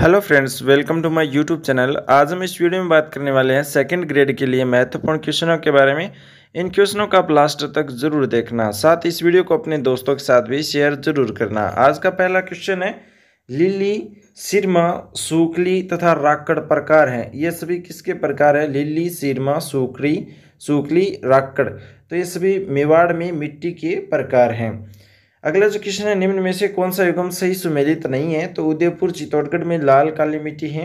hello friends welcome to my YouTube channel आज हम इस वीडियो में बात करने वाले हैं सेकंड ग्रेड के लिए महत्वपूर्ण क्वेश्चनों के बारे में इन क्वेश्चनों का आप लास्ट तक जरूर देखना साथ इस वीडियो को अपने दोस्तों के साथ भी शेयर जरूर करना आज का पहला क्वेश्चन है लिली सिरमा सूखली तथा राकड़ प्रकार हैं ये सभी किसके प्रकार हैं लिली सिरमा सूखली सूखली राकड़ तो ये सभी मेवाड़ में मिट्टी के प्रकार हैं अगला जो क्वेश्चन है निम्न में से कौन सा युगम सही सुमेलित नहीं है तो उदयपुर चित्तौड़गढ़ में लाल काली मिट्टी है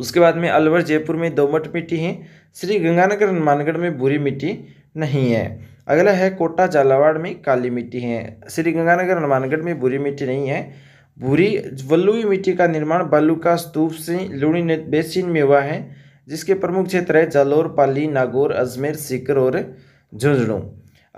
उसके बाद में अलवर जयपुर में दोमट मिट्टी है श्री गंगानगर हनुमानगढ़ में भूरी मिट्टी नहीं है अगला है कोटा झालावाड़ में काली मिट्टी है श्री गंगानगर हनुमानगढ़ में भूरी मिट्टी नहीं है भूरी वल्लुई मिट्टी का निर्माण बालू का स्तूप से लुणी बेसिन में हुआ है जिसके प्रमुख क्षेत्र है जालोर पाली नागौर अजमेर सीकर और झुंझुनू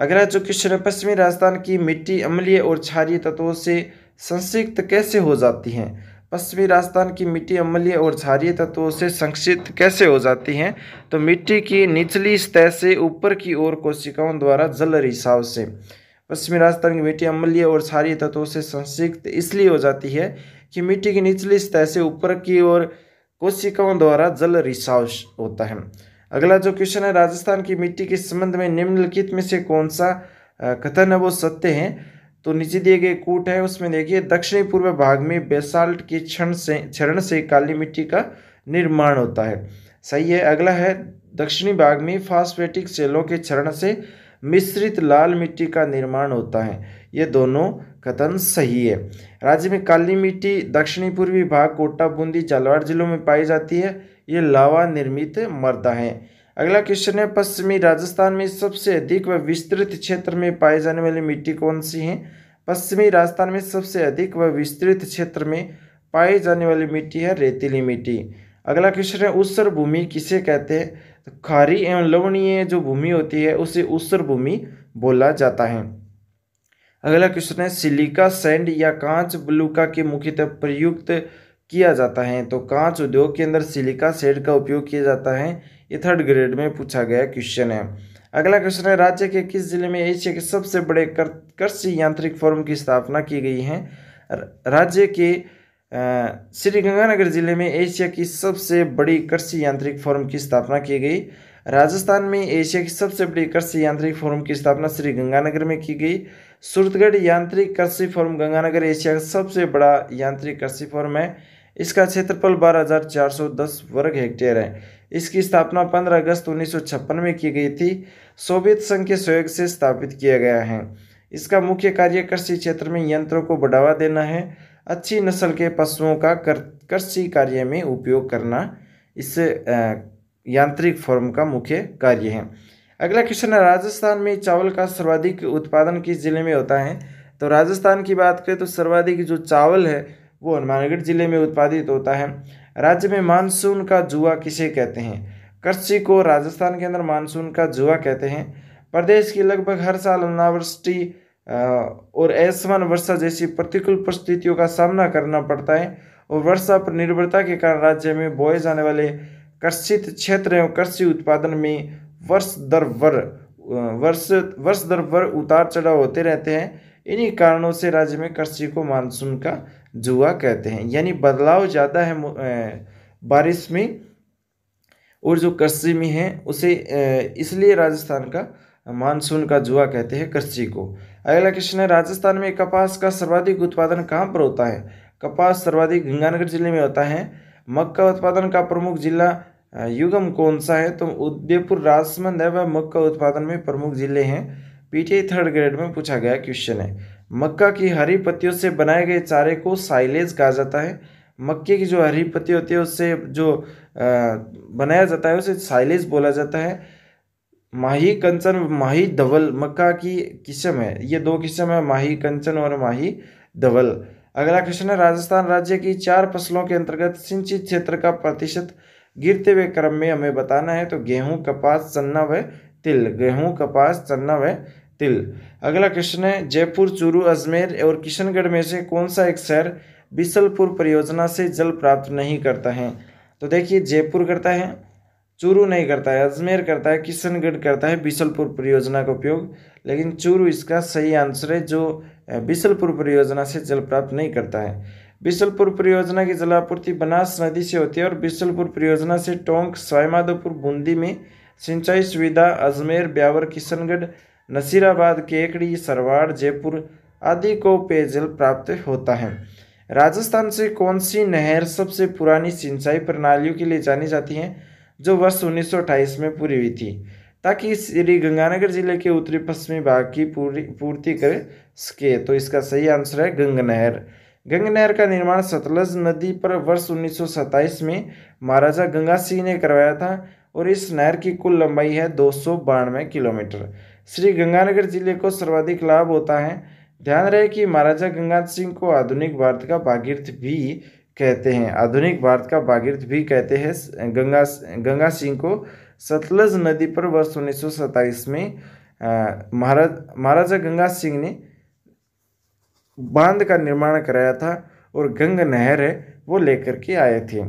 आगरा जो कृष्ण पश्चिमी राजस्थान की मिट्टी अम्लीय और क्षारीय तत्वों से संक्षिप्त कैसे हो जाती हैं पश्चिमी राजस्थान की मिट्टी अम्लीय और क्षारीय तत्वों से संक्षिप्त कैसे हो जाती हैं तो मिट्टी की निचली सतह से ऊपर की ओर कोशिकाओं द्वारा जल रिसाव से पश्चिमी राजस्थान की मिट्टी अम्लीय और क्षारीय तत्वों से संक्षिप्त इसलिए हो जाती है कि मिट्टी की निचली सतह से ऊपर की ओर कोशिकाओं द्वारा जल रिसाव होता है अगला जो क्वेश्चन है राजस्थान की मिट्टी के संबंध में निम्नलिखित में से कौन सा कथन है वो सत्य है तो नीचे दिए गए कूट है उसमें देखिए दक्षिणी पूर्व भाग में बेसाल्ट के क्षण से क्षरण से काली मिट्टी का निर्माण होता है सही है अगला है दक्षिणी भाग में फास्फेटिक सेलों के क्षरण से मिश्रित लाल मिट्टी का निर्माण होता है ये दोनों कथन सही है राज्य में काली मिट्टी दक्षिणी पूर्वी भाग कोटा बूंदी झालवाड़ जिलों में पाई जाती है ये लावा निर्मित मर्दा है अगला क्वेश्चन है पश्चिमी राजस्थान में सबसे अधिक व विस्तृत क्षेत्र में पाए जाने वाली मिट्टी कौन सी है पश्चिमी राजस्थान में सबसे अधिक व विस्तृत क्षेत्र में पाई जाने वाली मिट्टी है रेतीली मिट्टी अगला क्वेश्चन है उत्सर भूमि किसे कहते हैं तो खारी एवं लवणीय जो भूमि होती है उसे उत्सर भूमि बोला जाता है अगला क्वेश्चन है सिलिका सैंड या कांच ब्लूका के मुख्यतः प्रयुक्त किया जाता है तो कांच उद्योग के अंदर सिलिका सेड का उपयोग किया जाता है ये थर्ड ग्रेड में पूछा गया क्वेश्चन है अगला क्वेश्चन है राज्य के किस जिले में एशिया के सबसे बड़े कृषि यांत्रिक फॉर्म की स्थापना की गई है राज्य के श्री गंगानगर जिले में एशिया की सबसे बड़ी कृषि यांत्रिक फॉर्म की स्थापना की गई राजस्थान में एशिया की सबसे बड़ी कृषि यांत्रिक फॉर्म की स्थापना श्री गंगानगर में की गई सूरतगढ़ यांत्रिक कृषि फॉर्म गंगानगर एशिया का सबसे बड़ा यांत्रिक कृषि फॉर्म है इसका क्षेत्रफल 12,410 वर्ग हेक्टेयर है इसकी स्थापना 15 अगस्त 1956 में की गई थी सोवियत संघ के सहयोग से स्थापित किया गया है इसका मुख्य कार्य कृषि क्षेत्र में यंत्रों को बढ़ावा देना है अच्छी नस्ल के पशुओं का कृषि कार्य में उपयोग करना इस यांत्रिक फॉर्म का मुख्य कार्य है अगला क्वेश्चन है राजस्थान में चावल का सर्वाधिक उत्पादन किस जिले में होता है तो राजस्थान की बात करें तो सर्वाधिक जो चावल है वो हनुमानगढ़ जिले में उत्पादित होता है राज्य में मानसून का जुआ किसे कहते हैं कृषि को राजस्थान के अंदर मानसून का जुआ कहते हैं प्रदेश की लगभग हर साल अनावृष्टि और ऐसमान वर्षा जैसी प्रतिकूल परिस्थितियों का सामना करना पड़ता है और वर्षा पर निर्भरता के कारण राज्य में बोए जाने वाले कर्षित क्षेत्र एवं कृषि उत्पादन में वर्ष दर वर वर्ष वर्ष दर वर उतार चढ़ाव होते रहते हैं इन्हीं कारणों से राज्य में कृषि को मानसून का जुआ कहते हैं यानी बदलाव ज़्यादा है बारिश में और जो कृषि में है उसे इसलिए राजस्थान का मानसून का जुआ कहते हैं कृषि को अगला क्वेश्चन है राजस्थान में कपास का सर्वाधिक उत्पादन कहाँ पर होता है कपास सर्वाधिक गंगानगर जिले में होता है मक्का उत्पादन का प्रमुख जिला युगम कौन सा है तो उदयपुर राजसमंद है वह मक्का उत्पादन में प्रमुख जिले हैं पीटीआई थर्ड ग्रेड में पूछा गया क्वेश्चन है मक्का की हरी पत्तियों से बनाए गए चारे को साइलेज कहा जाता है मक्के की जो हरी पत्ती होती है उससे जो बनाया जाता है उसे साइलेज बोला जाता है माही कंचन माही धवल मक्का की किस्म है ये दो किस्म है माही कंचन और माही धवल अगला क्वेश्चन है राजस्थान राज्य की चार फसलों के अंतर्गत सिंचित क्षेत्र का प्रतिशत गिरते हुए क्रम में हमें बताना है तो गेहूं कपास चन्ना व तिल गेहूं कपास चन्ना व तिल अगला क्वेश्चन है जयपुर चूरू अजमेर और किशनगढ़ में से कौन सा एक शहर बिसलपुर परियोजना से जल प्राप्त नहीं करता है तो देखिए जयपुर करता है चूरू नहीं करता है अजमेर करता है किशनगढ़ करता है बिसलपुर परियोजना का उपयोग लेकिन चूरू इसका सही आंसर है जो बिसलपुर परियोजना से जल प्राप्त नहीं करता है बिसलपुर परियोजना की जलापूर्ति बनास नदी से होती है और बिसलपुर परियोजना से टोंक सवाईमाधोपुर बूंदी में सिंचाई सुविधा अजमेर ब्यावर किशनगढ़ नसीराबाद केकड़ी सरवाड़ जयपुर आदि को पेयजल प्राप्त होता है राजस्थान से कौन सी नहर सबसे पुरानी सिंचाई प्रणालियों के लिए जानी जाती है जो वर्ष उन्नीस में पूरी हुई थी ताकि श्री गंगानगर जिले के उत्तरी पश्चिमी भाग की पूरी पूर्ति कर सके तो इसका सही आंसर है गंग नहर गंग नहर का निर्माण सतलज नदी पर वर्ष उन्नीस में महाराजा गंगा सिंह ने करवाया था और इस नहर की कुल लंबाई है दो किलोमीटर श्री गंगानगर जिले को सर्वाधिक लाभ होता है ध्यान रहे कि महाराजा गंगा सिंह को आधुनिक भारत का भागीर्थ भी कहते हैं आधुनिक भारत का भागीर्थ भी कहते हैं गंगा गंगा सिंह को सतलज नदी पर वर्ष उन्नीस में महाराज महाराजा गंगा सिंह ने बांध का निर्माण कराया था और गंग नहर है वो लेकर के आए थे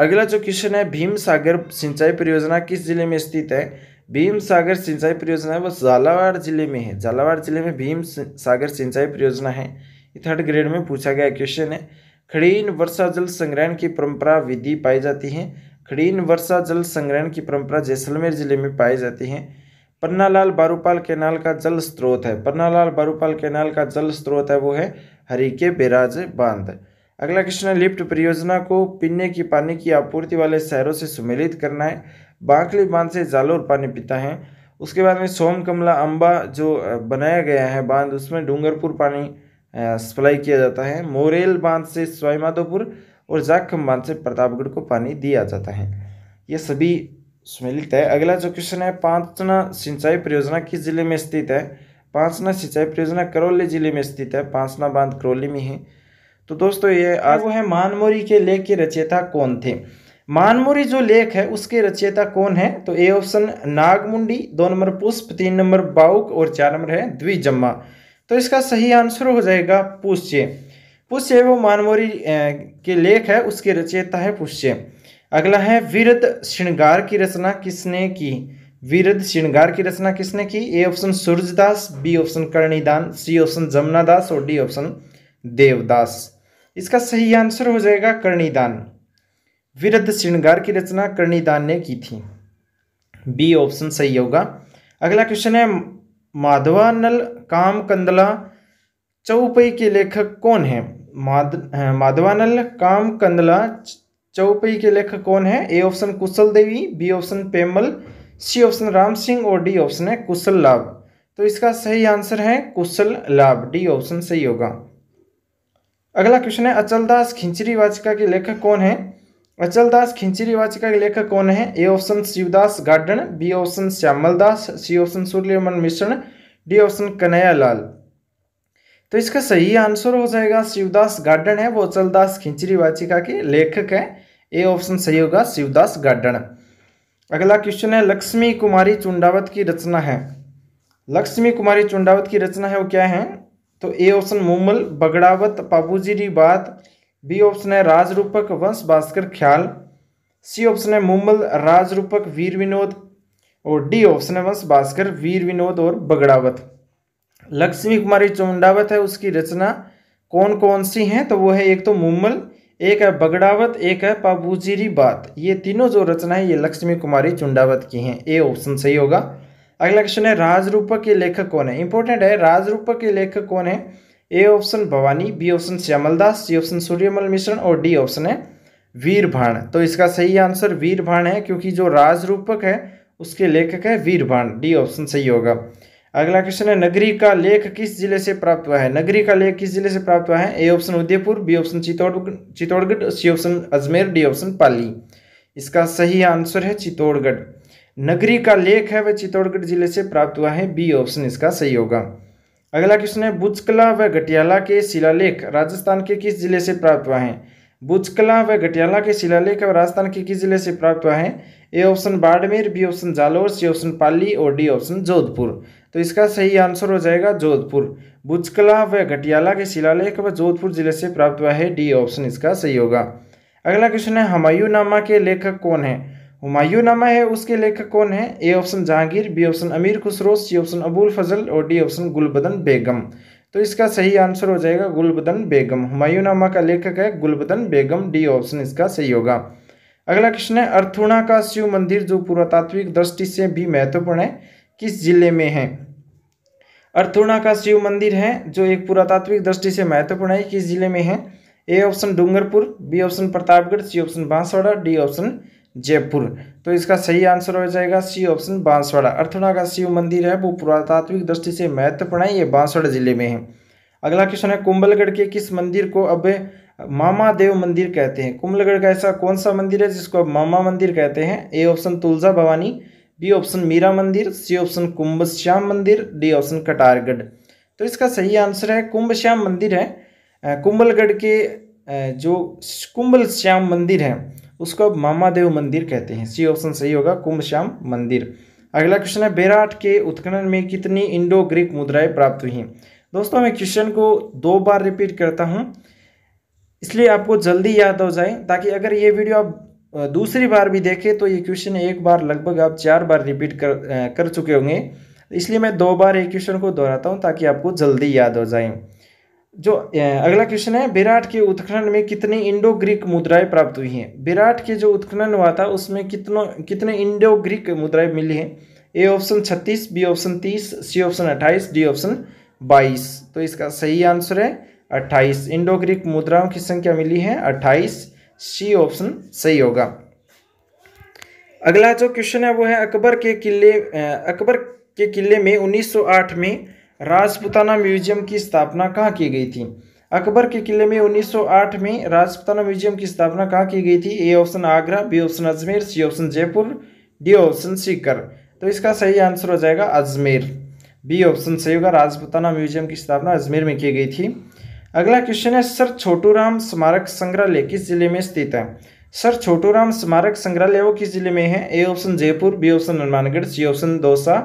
अगला जो क्वेश्चन है भीम सागर सिंचाई परियोजना किस जिले में स्थित है भीम सागर सिंचाई परियोजना है वो झालावाड़ जिले में है झालावाड़ जिले में भीम सागर सिंचाई परियोजना है ये थर्ड ग्रेड में पूछा गया क्वेश्चन है खड़ीन वर्षा जल संग्रहण की परंपरा विधि पाई जाती है खड़ीन वर्षा जल संग्रहण की परंपरा जैसलमेर जिले में पाई जाती है पन्नालाल बारूपाल केनाल का जल स्रोत है पन्नालाल बारूपाल केनाल का जल स्रोत है वो है हरी के बेराज बांध अगला क्वेश्चन है लिफ्ट परियोजना को पीने की पानी की आपूर्ति वाले शहरों से सुमेलित करना है बांकली बांध से जालोर पानी पीता है उसके बाद में सोम कमला अम्बा जो बनाया गया है बांध उसमें डूंगरपुर पानी सप्लाई किया जाता है मोरेल बांध से स्वाईमाधोपुर और जाखम बांध से प्रतापगढ़ को पानी दिया जाता है ये सभी सुमेलित है अगला जो क्वेश्चन है पांचना सिंचाई परियोजना किस जिले में स्थित है पांचना सिंचाई परियोजना करौली जिले में स्थित है पांचना बांध करौली में है तो दोस्तों ये आज वो है मानमोरी के लेख के रचयिता कौन थे मानमोरी जो लेख है उसके रचयिता कौन है तो ए ऑप्शन नागमुंडी दो नंबर पुष्प तीन नंबर बाउक और चार नंबर है द्विजम्मा तो इसका सही आंसर हो जाएगा पुष्य पुष्य वो मानमोरी के लेख है उसके रचयिता है पुष्य अगला है वीरद श्रृंगार की रचना किसने की वीरद श्रृंगार की रचना किसने की A option Suryadas B option Karnidan C option Jamuna Das और डी ऑप्शन देवदास इसका सही आंसर हो जाएगा कर्णिदान विरद्ध श्रृंगार की रचना कर्णिदान ने की थी बी ऑप्शन सही होगा अगला क्वेश्चन है माधवानल काम कंदला चौपई के लेखक कौन है माधवानल काम कंदला चौपई के लेखक कौन है A option Kushal Devi B option Pemal C option Ram Singh और डी ऑप्शन है कुशल लाभ तो इसका सही आंसर है कुशल लाभ डी ऑप्शन सही होगा अगला क्वेश्चन है अचलदास खिंचरी वाचिका के लेखक कौन है अचलदास खिंचरी वाचिका के लेखक कौन है A option Shivdas Gadan B option Shyamal Das C option Suryamal Mishran D option Kanhaiya लाल तो इसका सही आंसर हो जाएगा शिवदास गार्डन है वो अचलदास खिंचरी वाचिका के लेखक है ए ऑप्शन सही होगा शिवदास गार्डन अगला क्वेश्चन है लक्ष्मी कुमारी चुंडावत की रचना है लक्ष्मी कुमारी चुंडावत की रचना है वो क्या है तो ए ऑप्शन मुमल बगड़ावत पाबूजी री बात बी ऑप्शन है राजरूपक वंश भास्कर ख्याल सी ऑप्शन है मुमल राजरूपक वीर विनोद और डी ऑप्शन है वंश भास्कर वीर विनोद और बगड़ावत लक्ष्मी कुमारी चौंडावत है उसकी रचना कौन कौन सी हैं तो वो है एक तो मुमल एक है बगड़ावत एक है पाबूजीरी बात ये तीनों जो रचना है ये लक्ष्मी कुमारी चुंडावत की हैं ए ऑप्शन सही होगा अगला क्वेश्चन है राजरूपक के लेखक कौन है इंपॉर्टेंट है राजरूपक के लेखक कौन है A option Bhavani B option Shyamal Das C option Suryamal Mishran और डी ऑप्शन है वीरभाण तो इसका सही आंसर वीरभाण है क्योंकि जो राजरूपक है उसके लेखक है वीरभाण डी ऑप्शन सही होगा अगला क्वेश्चन है नगरी का लेख किस जिले से प्राप्त हुआ है नगरी का लेख किस जिले से प्राप्त हुआ है A option Udaipur B option Chittorgarh Chittorgarh C option Ajmer D option Pali इसका सही आंसर है चित्तौड़गढ़ नगरी का लेख है वह चित्तौड़गढ़ जिले से प्राप्त हुआ है बी ऑप्शन इसका सही होगा अगला क्वेश्चन है बुचकला व गटियाला के शिलालेख राजस्थान के किस जिले से प्राप्त हुआ है बुचकला व गटियाला के शिलालेख राजस्थान के किस जिले से प्राप्त हुआ है A option Barmer B option Jalore C option Pali और डी ऑप्शन जोधपुर तो इसका सही आंसर हो जाएगा जोधपुर बुचकला व गटियाला के शिलालेख व जोधपुर जिले से प्राप्त हुआ है डी ऑप्शन इसका सही होगा अगला क्वेश्चन है हमायू नामा के लेखक कौन है हुमायूं नामा है उसके लेखक कौन है A option Jahangir B option Amir Khusro C option अबूल फजल और डी ऑप्शन गुलबदन बेगम तो इसका सही आंसर हो जाएगा गुलबदन बेगम हुमायूं नामा का लेखक है गुलबदन बेगम डी ऑप्शन इसका सही होगा अगला क्वेश्चन है अर्थुणा का शिव मंदिर जो पुरातात्विक दृष्टि से भी महत्वपूर्ण है किस जिले में है अर्थुणा का शिव मंदिर है जो एक पुरातात्विक दृष्टि से महत्वपूर्ण है किस जिले में है A option Dungarpur B option Pratapgarh C option Banswara D option Jaipur तो इसका सही आंसर हो जाएगा सी ऑप्शन बांसवाड़ा अर्थना का शिव मंदिर है वो पुरातात्विक दृष्टि से महत्वपूर्ण है ये बांसवाड़ा जिले में है अगला क्वेश्चन है कुंभलगढ़ के किस मंदिर को अब मामा देव मंदिर कहते हैं कुंभलगढ़ का ऐसा कौन सा मंदिर है जिसको अब मामा मंदिर कहते हैं A option Tulja Bhavani B option Meera मंदिर सी ऑप्शन कुंभ श्याम मंदिर डी ऑप्शन कटारगढ़ तो इसका सही आंसर है कुंभ श्याम मंदिर है कुंभलगढ़ के जो कुंभल श्याम मंदिर है उसको अब मामादेव मंदिर कहते हैं सी ऑप्शन सही होगा कुंभश्याम मंदिर अगला क्वेश्चन है बेराट के उत्खनन में कितनी इंडो ग्रीक मुद्राएं प्राप्त हुई हैं दोस्तों मैं क्वेश्चन को दो बार रिपीट करता हूं इसलिए आपको जल्दी याद हो जाए ताकि अगर ये वीडियो आप दूसरी बार भी देखें तो ये क्वेश्चन एक बार लगभग आप चार बार रिपीट कर कर चुके होंगे इसलिए मैं दो बार ये क्वेश्चन को दोहराता हूँ ताकि आपको जल्दी याद हो जाए जो अगला क्वेश्चन है विराट के उत्खनन में कितनी इंडो ग्रीक मुद्राएं प्राप्त हुई हैं विराट के जो उत्खनन हुआ था उसमें कितनों कितने इंडो ग्रीक मुद्राएं मिली हैं ए ऑप्शन छत्तीस बी ऑप्शन तीस सी ऑप्शन अट्ठाईस डी ऑप्शन बाईस तो इसका सही आंसर है अट्ठाईस इंडो ग्रीक मुद्राओं की संख्या मिली है अट्ठाईस सी ऑप्शन सही होगा अगला जो क्वेश्चन है वो है अकबर के किले अकबर के किले में आठ में राजपुताना म्यूजियम की स्थापना कहाँ की गई थी अकबर के किले में 1908 में राजपुताना म्यूजियम की स्थापना कहाँ की गई थी A option Agra B option Ajmer C option Jaipur D option Sikar तो इसका सही आंसर हो जाएगा अजमेर बी ऑप्शन सही होगा राजपुताना म्यूजियम की स्थापना अजमेर में की गई थी अगला क्वेश्चन है सर राम स्मारक संग्रहालय किस जिले में स्थित है सर राम स्मारक संग्रहालय वो किस जिले में है A option Jaipur B option Hanumangarh C option Dausa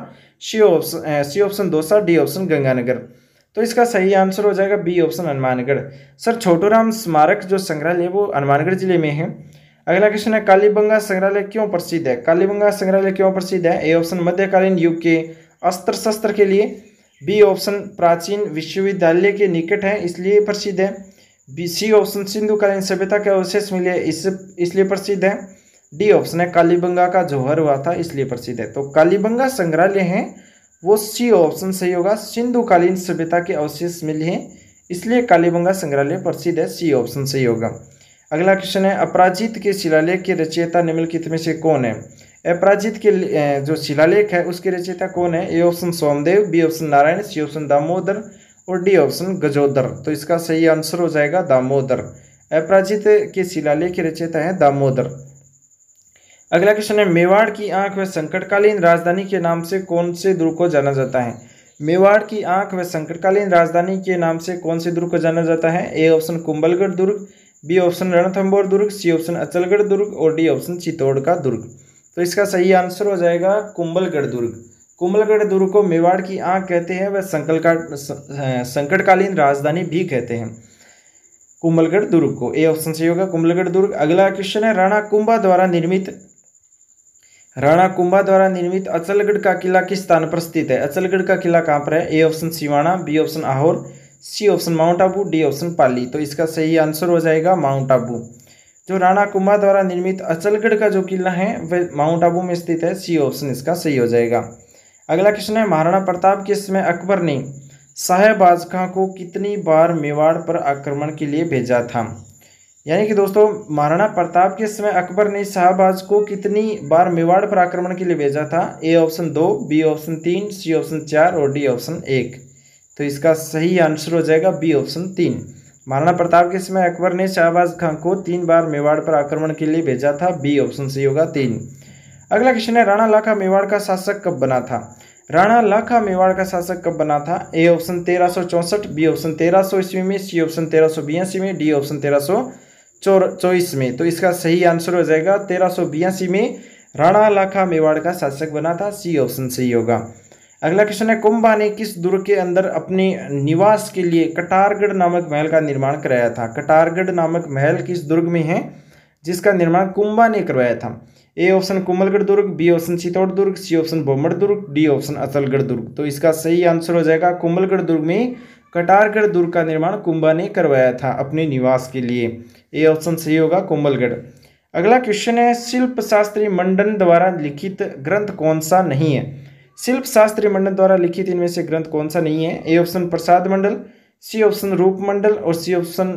C option C option Dausa D option Ganganagar तो इसका सही आंसर हो जाएगा B option Hanumangarh sir Chhoturam स्मारक जो संग्रहालय है वो हनुमानगढ़ जिले में है अगला क्वेश्चन है कालीबंगा संग्रहालय क्यों प्रसिद्ध है कालीबंगा संग्रहालय क्यों प्रसिद्ध है ए ऑप्शन मध्यकालीन युग के अस्त्र शस्त्र के लिए बी ऑप्शन प्राचीन विश्वविद्यालय के निकट है इसलिए प्रसिद्ध है बी सी ऑप्शन सिंधुकालीन सभ्यता के अवशेष मिले इस इसलिए प्रसिद्ध है डी ऑप्शन है कालीबंगा का जौहर हुआ था इसलिए प्रसिद्ध है तो कालीबंगा संग्रहालय है वो सी ऑप्शन सही होगा सिंधुकालीन सभ्यता के अवशेष मिले हैं इसलिए कालीबंगा संग्रहालय प्रसिद्ध है सी ऑप्शन सही होगा अगला क्वेश्चन है अपराजित के शिलालेख के रचयिता निम्नलिखित में से कौन है अपराजित के जो शिलालेख है उसके रचयिता कौन है A option Somdev B option Narayan C option Damodar और डी ऑप्शन गजोदर तो इसका सही आंसर हो जाएगा दामोदर अपराजित के शिलालेख के रचयिता है दामोदर अगला क्वेश्चन है मेवाड़ की आंख व संकटकालीन राजधानी के नाम से कौन से दुर्ग को जाना जाता है मेवाड़ की आंख व संकटकालीन राजधानी के नाम से कौन से दुर्ग को जाना जाता है ए ऑप्शन कुंबलगढ़ दुर्ग बी ऑप्शन रणथम्बोर दुर्ग सी ऑप्शन अचलगढ़ दुर्ग और डी ऑप्शन चित्तौड़ का दुर्ग तो इसका सही आंसर हो जाएगा कुंबलगढ़ दुर्ग कुंबलगढ़ दुर्ग को मेवाड़ की आंख कहते हैं वह संकल संकटकालीन राजधानी भी कहते हैं कुंबलगढ़ दुर्ग को ए ऑप्शन सही होगा कुंबलगढ़ दुर्ग अगला क्वेश्चन है राणा कुंभा द्वारा निर्मित राणा कुंभा द्वारा निर्मित अचलगढ़ का किला किस स्थान पर स्थित है अचलगढ़ का किला कहाँ पर है A option Siwana B option Ahore C option mount Abu D option Pali तो इसका सही आंसर हो जाएगा माउंट आबू जो राणा कुंभा द्वारा निर्मित अचलगढ़ का जो किला है वह माउंट आबू में स्थित है सी ऑप्शन इसका सही हो जाएगा अगला क्वेश्चन है महाराणा प्रताप के समय अकबर ने साहेबाज खां को कितनी बार मेवाड़ पर आक्रमण के लिए भेजा था यानी कि दोस्तों महाराणा प्रताप के समय अकबर ने शाहबाज को कितनी बार मेवाड़ पर आक्रमण के लिए भेजा था ए ऑप्शन दो बी ऑप्शन तीन सी ऑप्शन चार और डी ऑप्शन एक तो इसका सही आंसर हो जाएगा बी ऑप्शन तीन महाराणा प्रताप के समय अकबर ने शाहबाज खां को तीन बार मेवाड़ पर आक्रमण के लिए भेजा था बी ऑप्शन सही होगा तीन अगला क्वेश्चन है राणा लाखा मेवाड़ का शासक कब बना था राणा लाखा मेवाड़ का शासक कब बना था ए ऑप्शन तेरह बी ऑप्शन तेरह ईस्वी में सी ऑप्शन तेरह में डी ऑप्शन तेरह चौर चौबीस में तो इसका सही आंसर हो जाएगा तेरह में राणा लाखा मेवाड़ का शासक बना था सी ऑप्शन सही होगा अगला क्वेश्चन है कुंभा ने किस दुर्ग के अंदर अपने निवास के लिए कटारगढ़ नामक महल का निर्माण कराया था कटारगढ़ नामक महल किस दुर्ग में है जिसका निर्माण कुंभा ने करवाया था ए ऑप्शन कुमलगढ़ दुर्ग बी ऑप्शन चित्तौड़ दुर्ग सी ऑप्शन बोमड़ दुर्ग डी ऑप्शन असलगढ़ दुर्ग तो इसका सही आंसर हो जाएगा कुंभलगढ़ दुर्ग में कटारगढ़ दुर्ग का निर्माण कुंभा ने करवाया था अपने निवास के लिए ए ऑप्शन सही होगा कोमलगढ़ अगला क्वेश्चन है शिल्प शास्त्री मंडन द्वारा लिखित ग्रंथ कौन सा नहीं है शिल्प शास्त्री मंडल द्वारा लिखित इनमें से ग्रंथ कौन सा नहीं है A option Prasad Mandal C option रूप मंडल और सी ऑप्शन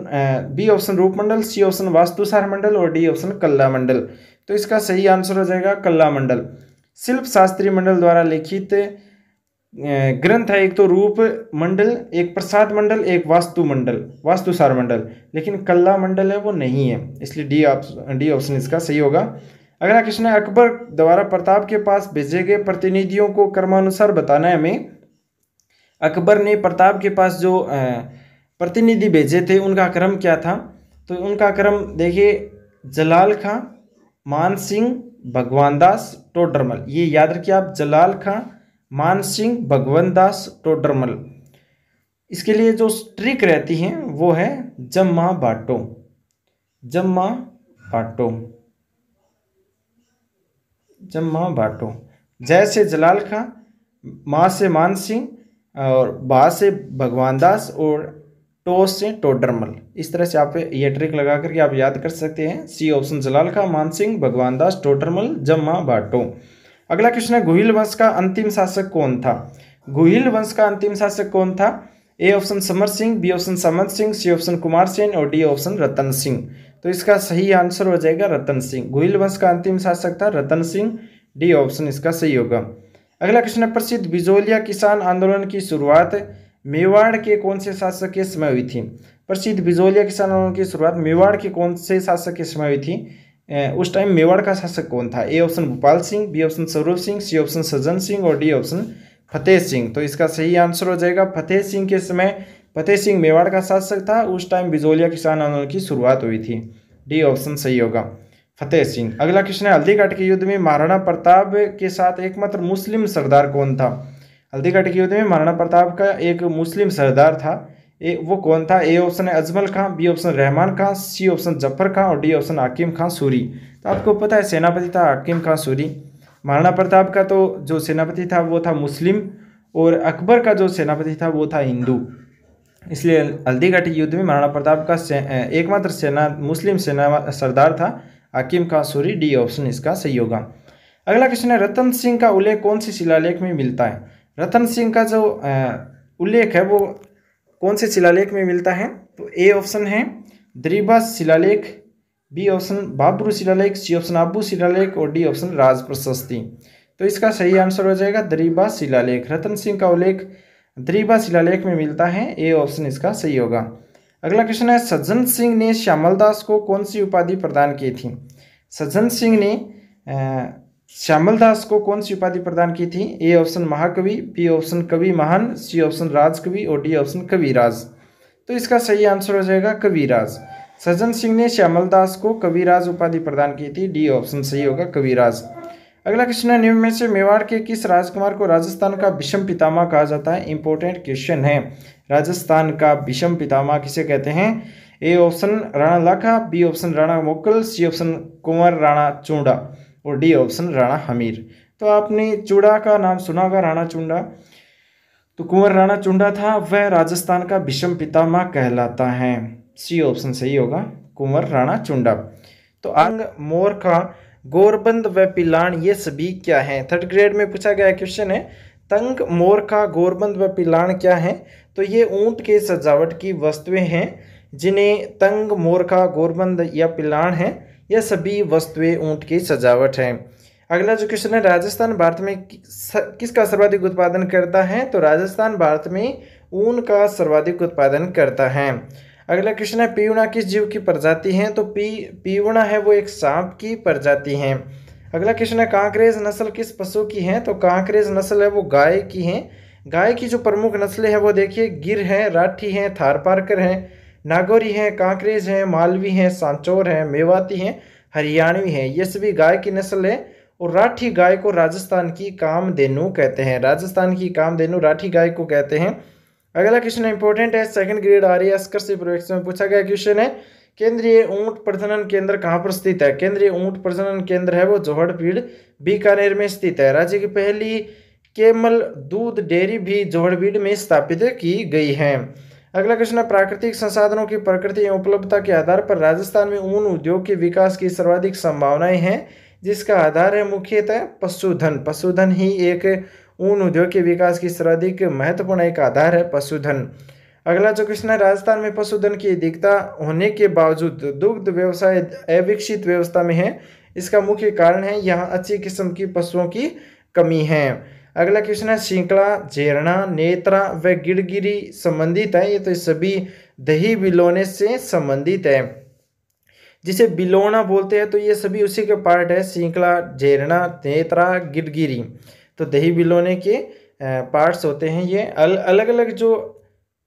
बी ऑप्शन रूप मंडल सी ऑप्शन वास्तुसार मंडल और डी ऑप्शन कल्ला मंडल तो इसका सही आंसर हो जाएगा कल्ला मंडल शिल्प शास्त्री मंडल द्वारा लिखित ग्रंथ है एक तो रूप मंडल एक प्रसाद मंडल एक वास्तु मंडल वास्तुसार मंडल लेकिन कल्ला मंडल है वो नहीं है इसलिए डी ऑप्शन डी ऑप्शन इसका सही होगा अगला क्वेश्चन है अकबर द्वारा प्रताप के पास भेजे गए प्रतिनिधियों को कर्मानुसार बताना है हमें अकबर ने प्रताप के पास जो प्रतिनिधि भेजे थे उनका क्रम क्या था तो उनका क्रम देखिए जलाल खां मान सिंह भगवान दास टोडरमल ये याद रखिए आप जलाल खां मान सिंह भगवंत दास टोडरमल इसके लिए जो ट्रिक रहती हैं वो है जम्मा बाटो जम्मा बाटो जम्मा बाटो जय से जलाल खां माँ से मान सिंह और बा से भगवान दास और टो से टोडरमल इस तरह से आप ये ट्रिक लगा करके आप याद कर सकते हैं सी ऑप्शन जलाल खां मान सिंह भगवान दास टोडरमल जम्मा बाटो अगला क्वेश्चन है गुहिल वंश का अंतिम शासक कौन था गुहिल वंश का अंतिम शासक कौन था A option Samar Singh B option Saman Singh C option Kumar Sen और डी ऑप्शन रतन सिंह तो इसका सही आंसर हो जाएगा रतन सिंह गुहिल वंश का अंतिम शासक था रतन सिंह डी ऑप्शन इसका सही होगा अगला क्वेश्चन है प्रसिद्ध बिजोलिया किसान आंदोलन की शुरुआत मेवाड़ के कौन से शासक के समय हुई थी प्रसिद्ध बिजोलिया किसान आंदोलन की शुरुआत मेवाड़ के कौन से शासक के समय हुई थी उस टाइम मेवाड़ का शासक कौन था A option Bhopal Singh B option Swaroop Singh C option सज्जन सिंह और डी ऑप्शन फतेह सिंह तो इसका सही आंसर हो जाएगा फतेह सिंह के समय फतेह सिंह मेवाड़ का शासक था उस टाइम बिजोलिया किसान आंदोलन की शुरुआत हुई थी डी ऑप्शन सही होगा फतेह सिंह अगला क्वेश्चन है हल्दीघाट के युद्ध में महाराणा प्रताप के साथ एकमात्र मुस्लिम सरदार कौन था हल्दीघाट के युद्ध में महाराणा प्रताप का एक मुस्लिम सरदार था ए वो कौन था ए ऑप्शन है Ajmal Khan B option Rahman Khan C option Zafar Khan और डी ऑप्शन हाकिम खां सूरी तो आपको पता है सेनापति था हकीम खां सूरी महाराणा प्रताप का तो जो सेनापति था वो था मुस्लिम और अकबर का जो सेनापति था वो था हिंदू इसलिए हल्दीघाटी युद्ध में महाराणा प्रताप का से, एकमात्र सेना मुस्लिम सेना सरदार था हकीम खां सूरी डी ऑप्शन इसका सही होगा अगला क्वेश्चन है रतन सिंह का उल्लेख कौन सी शिलालेख में मिलता है रतन सिंह का जो उल्लेख है वो कौन से शिलालेख में मिलता है तो ए ऑप्शन है द्रिभा शिलालेख बी ऑप्शन बाबरू शिलालेख सी ऑप्शन आबू शिलालेख और डी ऑप्शन राज प्रशस्ति तो इसका सही आंसर हो जाएगा द्रीभा शिलालेख रतन सिंह का उल्लेख द्रीभा शिलालेख में मिलता है ए ऑप्शन इसका सही होगा अगला क्वेश्चन है सज्जन सिंह ने श्यामल दास को कौन सी उपाधि प्रदान की थी सज्जन सिंह ने श्यामल दास को कौन सी उपाधि प्रदान की थी ए ऑप्शन महाकवि बी ऑप्शन कवि महान सी ऑप्शन राजकवि और डी ऑप्शन कविराज तो इसका सही आंसर हो जाएगा कविराज सज्जन सिंह ने श्यामल दास को कविराज उपाधि प्रदान की थी डी ऑप्शन सही होगा कविराज अगला क्वेश्चन है निम्न में से मेवाड़ के किस राजकुमार को राजस्थान का विषम पितामा कहा जाता है इंपॉर्टेंट क्वेश्चन है राजस्थान का विषम पितामा किसे कहते हैं A option Rana Lakha B option Rana Mokal C option Kunwar Rana Chunda और डी ऑप्शन राणा हमीर तो आपने चूड़ा का नाम सुना होगा राणा चुंडा तो कुंवर राणा चुंडा था वह राजस्थान का भीषम पितामा कहलाता है सी ऑप्शन सही होगा कुंवर राणा चुंडा तो अंग मोर का गोरबंद व पिलान ये सभी क्या हैं थर्ड ग्रेड में पूछा गया क्वेश्चन है तंग मोर का गोरबंद व पिलान क्या है तो ये ऊंट के सजावट की वस्तुएं हैं जिन्हें तंग मोर का गोरबंद या पिलान है यह सभी वस्तुएं ऊँट की सजावट हैं अगला जो क्वेश्चन है राजस्थान भारत में किसका सर्वाधिक उत्पादन करता है तो राजस्थान भारत में ऊन का सर्वाधिक उत्पादन करता है अगला क्वेश्चन है पीवणा किस जीव की प्रजाति है तो पी पीवणा है वो एक सांप की प्रजाति है अगला क्वेश्चन है कांकरेज नस्ल किस पशु की है तो कांकरेज नस्ल है वो गाय की है गाय की जो प्रमुख नस्लें हैं वो देखिए गिर है राठी हैं थार पारकर हैं नागौरी हैं कांकरेज हैं मालवी हैं सांचौर हैं मेवाती हैं हरियाणवी हैं ये सभी गाय की नस्ल है और राठी गाय को राजस्थान की कामधेनु कहते हैं राजस्थान की कामधेनु राठी गाय को कहते हैं अगला क्वेश्चन इंपॉर्टेंट है सेकंड ग्रेड आ रही है अस्कर प्रोजेक्ट में पूछा गया क्वेश्चन है केंद्रीय ऊंट प्रजनन केंद्र कहाँ पर स्थित है केंद्रीय ऊंट प्रजनन केंद्र है वो जोहड़पीड़ बीकानेर में स्थित है राज्य की पहली केमल दूध डेयरी भी जोहड़पीड़ में स्थापित की गई है अगला क्वेश्चन है प्राकृतिक संसाधनों की प्रकृति एवं उपलब्धता के आधार पर राजस्थान में ऊन उद्योग के विकास की सर्वाधिक संभावनाएं हैं जिसका आधार है मुख्यतः पशुधन पशुधन ही एक ऊन उद्योग के विकास की सर्वाधिक महत्वपूर्ण एक आधार है पशुधन अगला जो क्वेश्चन है राजस्थान में पशुधन की अधिकता होने के बावजूद दुग्ध व्यवसाय अविकसित व्यवस्था में है इसका मुख्य कारण है यहाँ अच्छी किस्म की पशुओं की कमी है अगला क्वेश्चन है सीकड़ा झेरना नेत्रा व गिड़गिरी संबंधित है ये तो सभी दही बिलोने से संबंधित है जिसे बिलोना बोलते हैं तो ये सभी उसी के पार्ट है सीकड़ा झेरना नेत्रा गिडगिरी तो दही बिलोने के पार्ट्स होते हैं ये अल, अलग अलग जो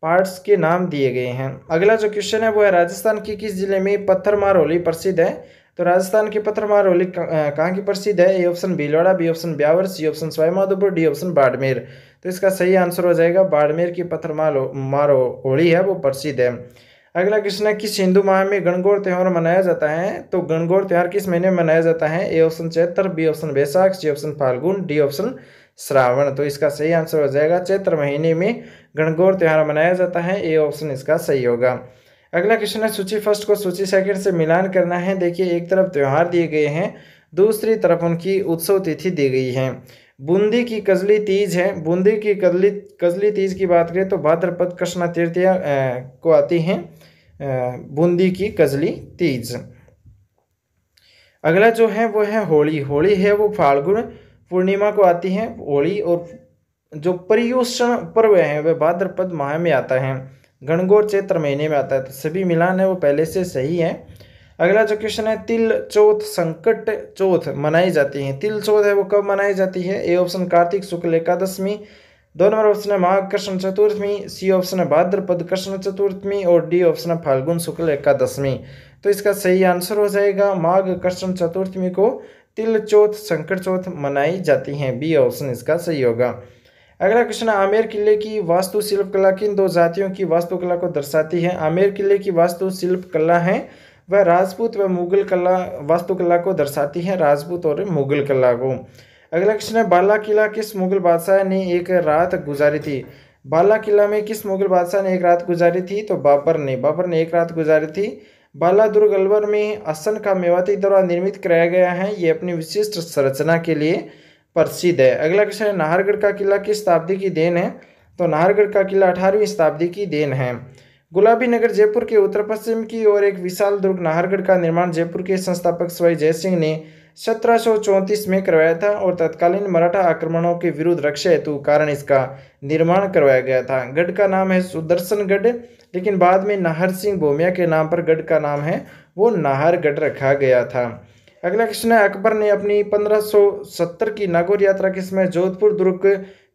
पार्ट्स के नाम दिए गए हैं अगला जो क्वेश्चन है वो है राजस्थान के किस जिले में पत्थर मारोली प्रसिद्ध है तो राजस्थान की पत्थर होली कहाँ की प्रसिद्ध है A option Bhilwara B option Beawar C option Sawai Madhopur D option Barmer तो इसका सही आंसर हो जाएगा बाड़मेर की मारो मार होली है वो प्रसिद्ध है अगला क्वेश्चन है किस हिंदू माह में गणगौर त्यौहार मनाया जाता है तो गणगौर त्यौहार किस महीने में मनाया जाता है ए ऑप्शन चैत्र बी ऑप्शन वैशाख सी ऑप्शन फाल्गुन डी ऑप्शन श्रावण तो इसका सही आंसर हो जाएगा चैत्र महीने में गणगौर त्यौहार मनाया जाता है ए ऑप्शन इसका सही होगा अगला क्वेश्चन है सूची फर्स्ट को सूची सेकंड से मिलान करना है देखिए एक तरफ त्यौहार दिए गए हैं दूसरी तरफ उनकी उत्सव तिथि दी गई है बूंदी की कजली तीज है बूंदी की कजली कजली तीज की बात करें तो भाद्रपद कृष्णा तृतीया को आती है बूंदी की कजली तीज अगला जो है वो है होली होली है वो फाल्गुन पूर्णिमा को आती है होली और जो पर्यूषण पर्व है वह भाद्रपद माह में आता है गणगौर चैत्र महीने में आता है तो सभी मिलान है वो पहले से सही है अगला जो क्वेश्चन है तिल चौथ संकट चौथ मनाई जाती है तिल चौथ है वो कब मनाई जाती है ए ऑप्शन कार्तिक शुक्ल एकादशमी दो नंबर ऑप्शन है माघ कृष्ण चतुर्थमी सी ऑप्शन है भाद्रपद कृष्ण चतुर्थमी और डी ऑप्शन है फाल्गुन शुक्ल एकादशमी तो इसका सही आंसर हो जाएगा माघ कृष्ण चतुर्थमी को तिल चौथ संकट चौथ मनाई जाती है बी ऑप्शन इसका सही होगा अगला क्वेश्चन है आमेर किले की वास्तुशिल्प कला किन दो जातियों की वास्तुकला को दर्शाती है आमेर किले की वास्तुशिल्प कला है वह राजपूत व मुगल कला वास्तुकला को दर्शाती है राजपूत और मुगल कला को अगला क्वेश्चन है बाला किला किस मुगल बादशाह ने एक रात गुजारी थी बाला किला में किस मुगल बादशाह ने एक रात गुजारी थी तो बाबर ने बाबर ने एक रात गुजारी थी बाला दुर्ग अलवर में असन का मेवाती द्वारा निर्मित कराया गया है ये अपनी विशिष्ट संरचना के लिए प्रसिद्ध है अगला क्वेश्चन है नाहरगढ़ का किला किस शताब्दी की देन है तो नाहरगढ़ का किला अठारहवीं शताब्दी की देन है गुलाबी नगर जयपुर के उत्तर पश्चिम की ओर एक विशाल दुर्ग नाहरगढ़ का निर्माण जयपुर के संस्थापक स्वाई जय सिंह ने सत्रह में करवाया था और तत्कालीन मराठा आक्रमणों के विरुद्ध रक्षा हेतु कारण इसका निर्माण करवाया गया था गढ़ का नाम है सुदर्शन गढ़ लेकिन बाद में नाहर सिंह भोमिया के नाम पर गढ़ का नाम है वो नाहरगढ़ रखा गया था अगला क्वेश्चन है अकबर ने अपनी 1570 की नागौर यात्रा के समय जोधपुर दुर्ग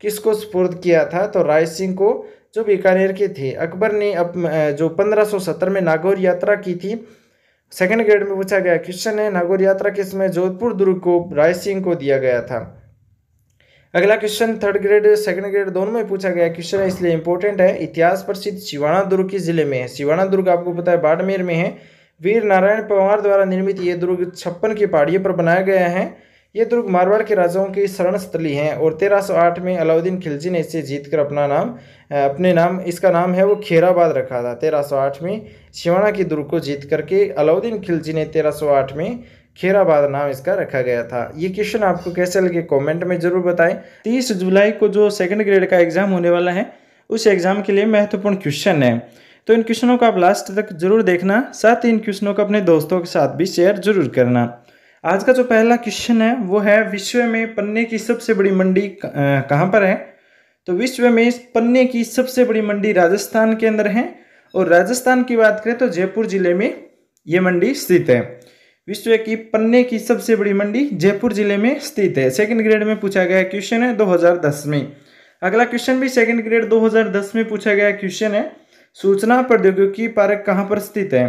किसको सुपुर्द किया था तो राय सिंह को जो बीकानेर के थे अकबर ने अप, जो 1570 में नागौर यात्रा की थी सेकंड ग्रेड में पूछा गया क्वेश्चन है नागौर यात्रा के समय जोधपुर दुर्ग को राय सिंह को दिया गया था अगला question third grade second grade दोनों में पूछा गया क्वेश्चन है इसलिए इंपॉर्टेंट है इतिहास प्रसिद्ध शिवाणा दुर्ग किस जिले में है शिवाणा दुर्ग आपको पता है बाड़मेर में है वीर नारायण पवार द्वारा निर्मित ये दुर्ग छप्पन की पहाड़ियों पर बनाया गया है ये दुर्ग मारवाड़ के राजाओं की शरण स्थली है और 1308 में अलाउद्दीन खिलजी ने इसे जीतकर अपना नाम अपने नाम इसका नाम है वो खेराबाद रखा था 1308 में शिवाना की दुर्ग को जीत करके अलाउद्दीन खिलजी ने 1308 में खेराबाद नाम इसका रखा गया था ये क्वेश्चन आपको कैसे लगे कमेंट में जरूर बताएं तीस जुलाई को जो सेकेंड ग्रेड का एग्जाम होने वाला है उस एग्जाम के लिए महत्वपूर्ण क्वेश्चन है तो इन क्वेश्चनों को आप लास्ट तक जरूर देखना साथ ही इन क्वेश्चनों को अपने दोस्तों के साथ भी शेयर जरूर करना आज का जो पहला क्वेश्चन है वो है विश्व में पन्ने की सबसे बड़ी मंडी कहाँ पर है तो विश्व में पन्ने की सबसे बड़ी मंडी राजस्थान के अंदर है और राजस्थान की बात करें तो जयपुर जिले में ये मंडी स्थित है विश्व की पन्ने की सबसे बड़ी मंडी जयपुर जिले में स्थित है सेकंड ग्रेड में पूछा गया क्वेश्चन है 2010 में अगला क्वेश्चन भी सेकंड ग्रेड 2010 में पूछा गया क्वेश्चन है सूचना प्रौद्योगिकी पार्क कहाँ पर स्थित है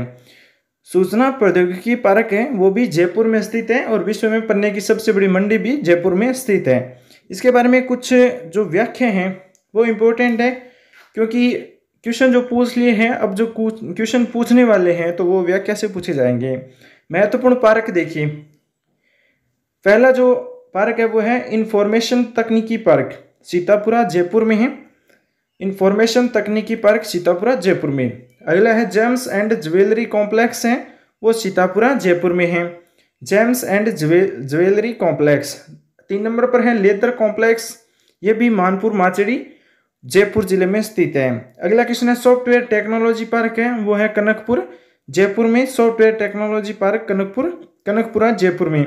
सूचना प्रौद्योगिकी पार्क है वो भी जयपुर में स्थित है और विश्व में पन्ने की सबसे बड़ी मंडी भी जयपुर में स्थित है इसके बारे में कुछ जो व्याख्या हैं वो इम्पोर्टेंट है क्योंकि क्वेश्चन जो पूछ लिए हैं अब जो क्वेश्चन पूछने वाले हैं तो वो व्याख्या से पूछे जाएंगे महत्वपूर्ण पार्क देखिए पहला जो पार्क है वो है इंफॉर्मेशन तकनीकी पार्क सीतापुरा जयपुर में है इंफॉर्मेशन तकनीकी पार्क सीतापुरा जयपुर में अगला है जेम्स एंड ज्वेलरी कॉम्प्लेक्स है वो सीतापुरा जयपुर में है जेम्स एंड ज्वेलरी कॉम्प्लेक्स तीन नंबर पर है लेदर कॉम्प्लेक्स ये भी मानपुर माचड़ी जयपुर जिले में स्थित है अगला क्वेश्चन है सॉफ्टवेयर टेक्नोलॉजी पार्क है वो है कनकपुर जयपुर में software technology park Kanakpur Kanakpura Jaipur में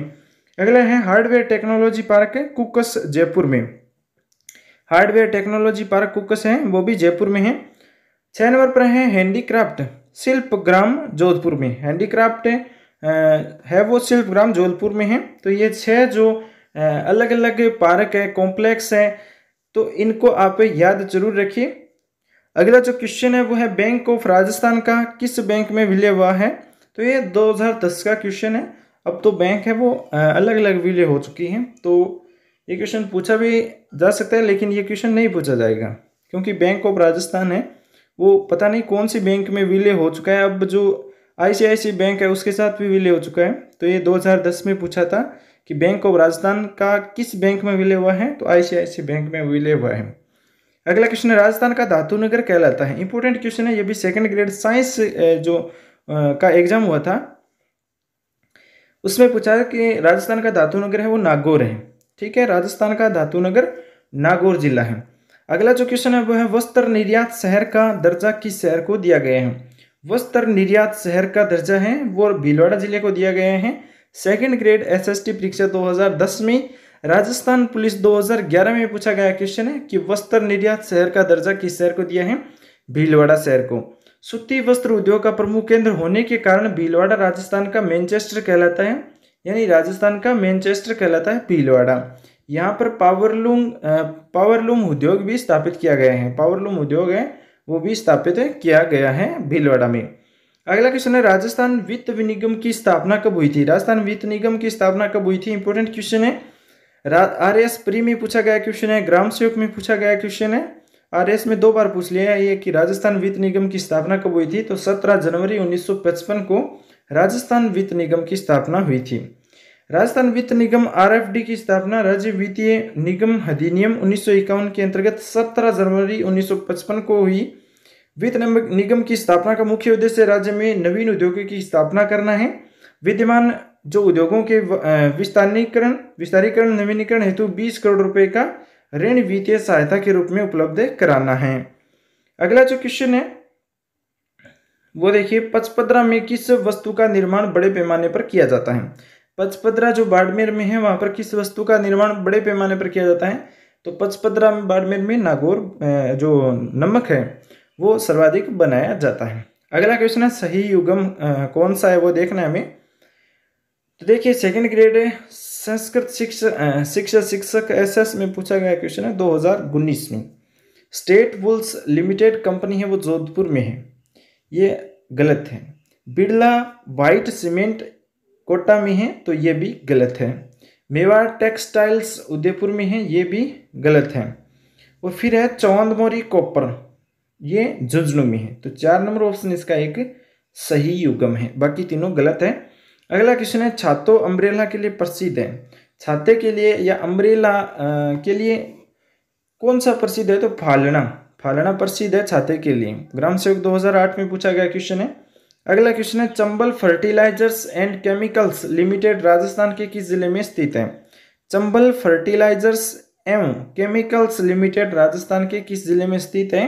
अगला है हार्डवेयर टेक्नोलॉजी पार्क है कुकस जयपुर में हार्डवेयर टेक्नोलॉजी पार्क कुकस हैं वो भी जयपुर में है छः नंबर पर है हैंडीक्राफ्ट शिल्प ग्राम जोधपुर में हैंडीक्राफ्ट है वो शिल्प ग्राम जोधपुर में है तो ये छः जो अलग अलग पार्क है कॉम्प्लेक्स है तो इनको आप याद जरूर रखिए अगला जो क्वेश्चन है वो है बैंक ऑफ राजस्थान का किस बैंक में विलय हुआ है तो ये 2010 का क्वेश्चन है अब तो बैंक है वो अलग अलग विलय हो चुकी हैं तो ये क्वेश्चन पूछा भी जा सकता है लेकिन ये क्वेश्चन नहीं पूछा जाएगा क्योंकि बैंक ऑफ राजस्थान है वो पता नहीं कौन सी बैंक में विलय हो चुका है अब जो आईसीआईसी बैंक है उसके साथ भी विलय हो चुका है तो ये 2010 में पूछा था कि बैंक ऑफ राजस्थान का किस बैंक में विलय हुआ है तो आईसीआईसी बैंक में विलय हुआ है अगला क्वेश्चन है राजस्थान का धातु नगर कहलाता है इंपॉर्टेंट क्वेश्चन है ये भी सेकंड ग्रेड साइंस जो का एग्जाम हुआ था उसमें पूछा कि राजस्थान का धातु नगर है वो नागौर है ठीक है राजस्थान का धातु नगर नागौर जिला है अगला जो क्वेश्चन है वह है वस्त्र निर्यात शहर का दर्जा किस शहर को दिया गया है वस्त्र निर्यात शहर का दर्जा है वो भीलवाड़ा जिले को दिया गया है सेकेंड ग्रेड एस परीक्षा दो में राजस्थान पुलिस 2011 में पूछा गया क्वेश्चन है कि वस्त्र निर्यात शहर का दर्जा किस शहर को दिया है भीलवाड़ा शहर को सूती वस्त्र उद्योग का प्रमुख केंद्र होने के कारण भीलवाड़ा राजस्थान का मैनचेस्टर कहलाता है यानी राजस्थान का मैनचेस्टर कहलाता है पीलवाड़ा यहाँ पर पावरलूम पावरलूम उद्योग भी स्थापित किया गया है पावरलूम उद्योग है वो भी स्थापित किया गया है भीलवाड़ा में अगला क्वेश्चन है राजस्थान वित्त निगम की स्थापना कब हुई थी राजस्थान वित्त निगम की स्थापना कब हुई थी इंपॉर्टेंट क्वेश्चन है आर एस प्री में पूछा गया क्वेश्चन है ग्राम सेवक में पूछा गया क्वेश्चन है आर एस में दो बार पूछ लिया ये कि राजस्थान वित्त निगम की स्थापना कब हुई थी तो सत्रह जनवरी 1955 को राजस्थान वित्त निगम की स्थापना हुई थी राजस्थान वित्त निगम आरएफडी की स्थापना राज्य वित्तीय निगम अधिनियम उन्नीस के अंतर्गत 17 जनवरी 1955 को हुई वित्त निगम की स्थापना का मुख्य उद्देश्य राज्य में नवीन उद्योगों की स्थापना करना है विद्यमान जो उद्योगों के विस्तारीकरण विस्तारीकरण नवीनीकरण हेतु 20 करोड़ रुपए का ऋण वित्तीय सहायता के रूप में उपलब्ध कराना है अगला जो क्वेश्चन है वो देखिए पचपदरा में किस वस्तु का निर्माण बड़े पैमाने पर किया जाता है पचपदरा जो बाड़मेर में है वहाँ पर किस वस्तु का निर्माण बड़े पैमाने पर किया जाता है तो पचपदरा बाड़मेर में नागौर जो नमक है वो सर्वाधिक बनाया जाता है अगला क्वेश्चन है सही युगम कौन सा है वो देखना है हमें तो देखिए सेकंड ग्रेड संस्कृत शिक्षा शिक्षा शिक्षक एस में पूछा गया क्वेश्चन है उन्नीस में स्टेट बुल्स लिमिटेड कंपनी है वो जोधपुर में है ये गलत है बिरला वाइट सीमेंट कोटा में है तो ये भी गलत है मेवाड़ टेक्सटाइल्स उदयपुर में है ये भी गलत है और फिर है चौंदमोरी कॉपर ये झुंझुनू में है तो चार नंबर ऑप्शन इसका एक सही युगम है बाकी तीनों गलत है अगला क्वेश्चन है छातो अम्ब्रेला के लिए प्रसिद्ध है छाते के लिए या अम्ब्रेला के लिए कौन सा प्रसिद्ध है तो फालना फालना प्रसिद्ध है छाते के लिए ग्राम सेवक 2008 में पूछा गया क्वेश्चन है अगला क्वेश्चन है Chambal fertilisers and chemicals limited Rajasthan के किस जिले में स्थित है चंबल फर्टिलाइजर्स एवं केमिकल्स लिमिटेड राजस्थान के किस जिले में स्थित है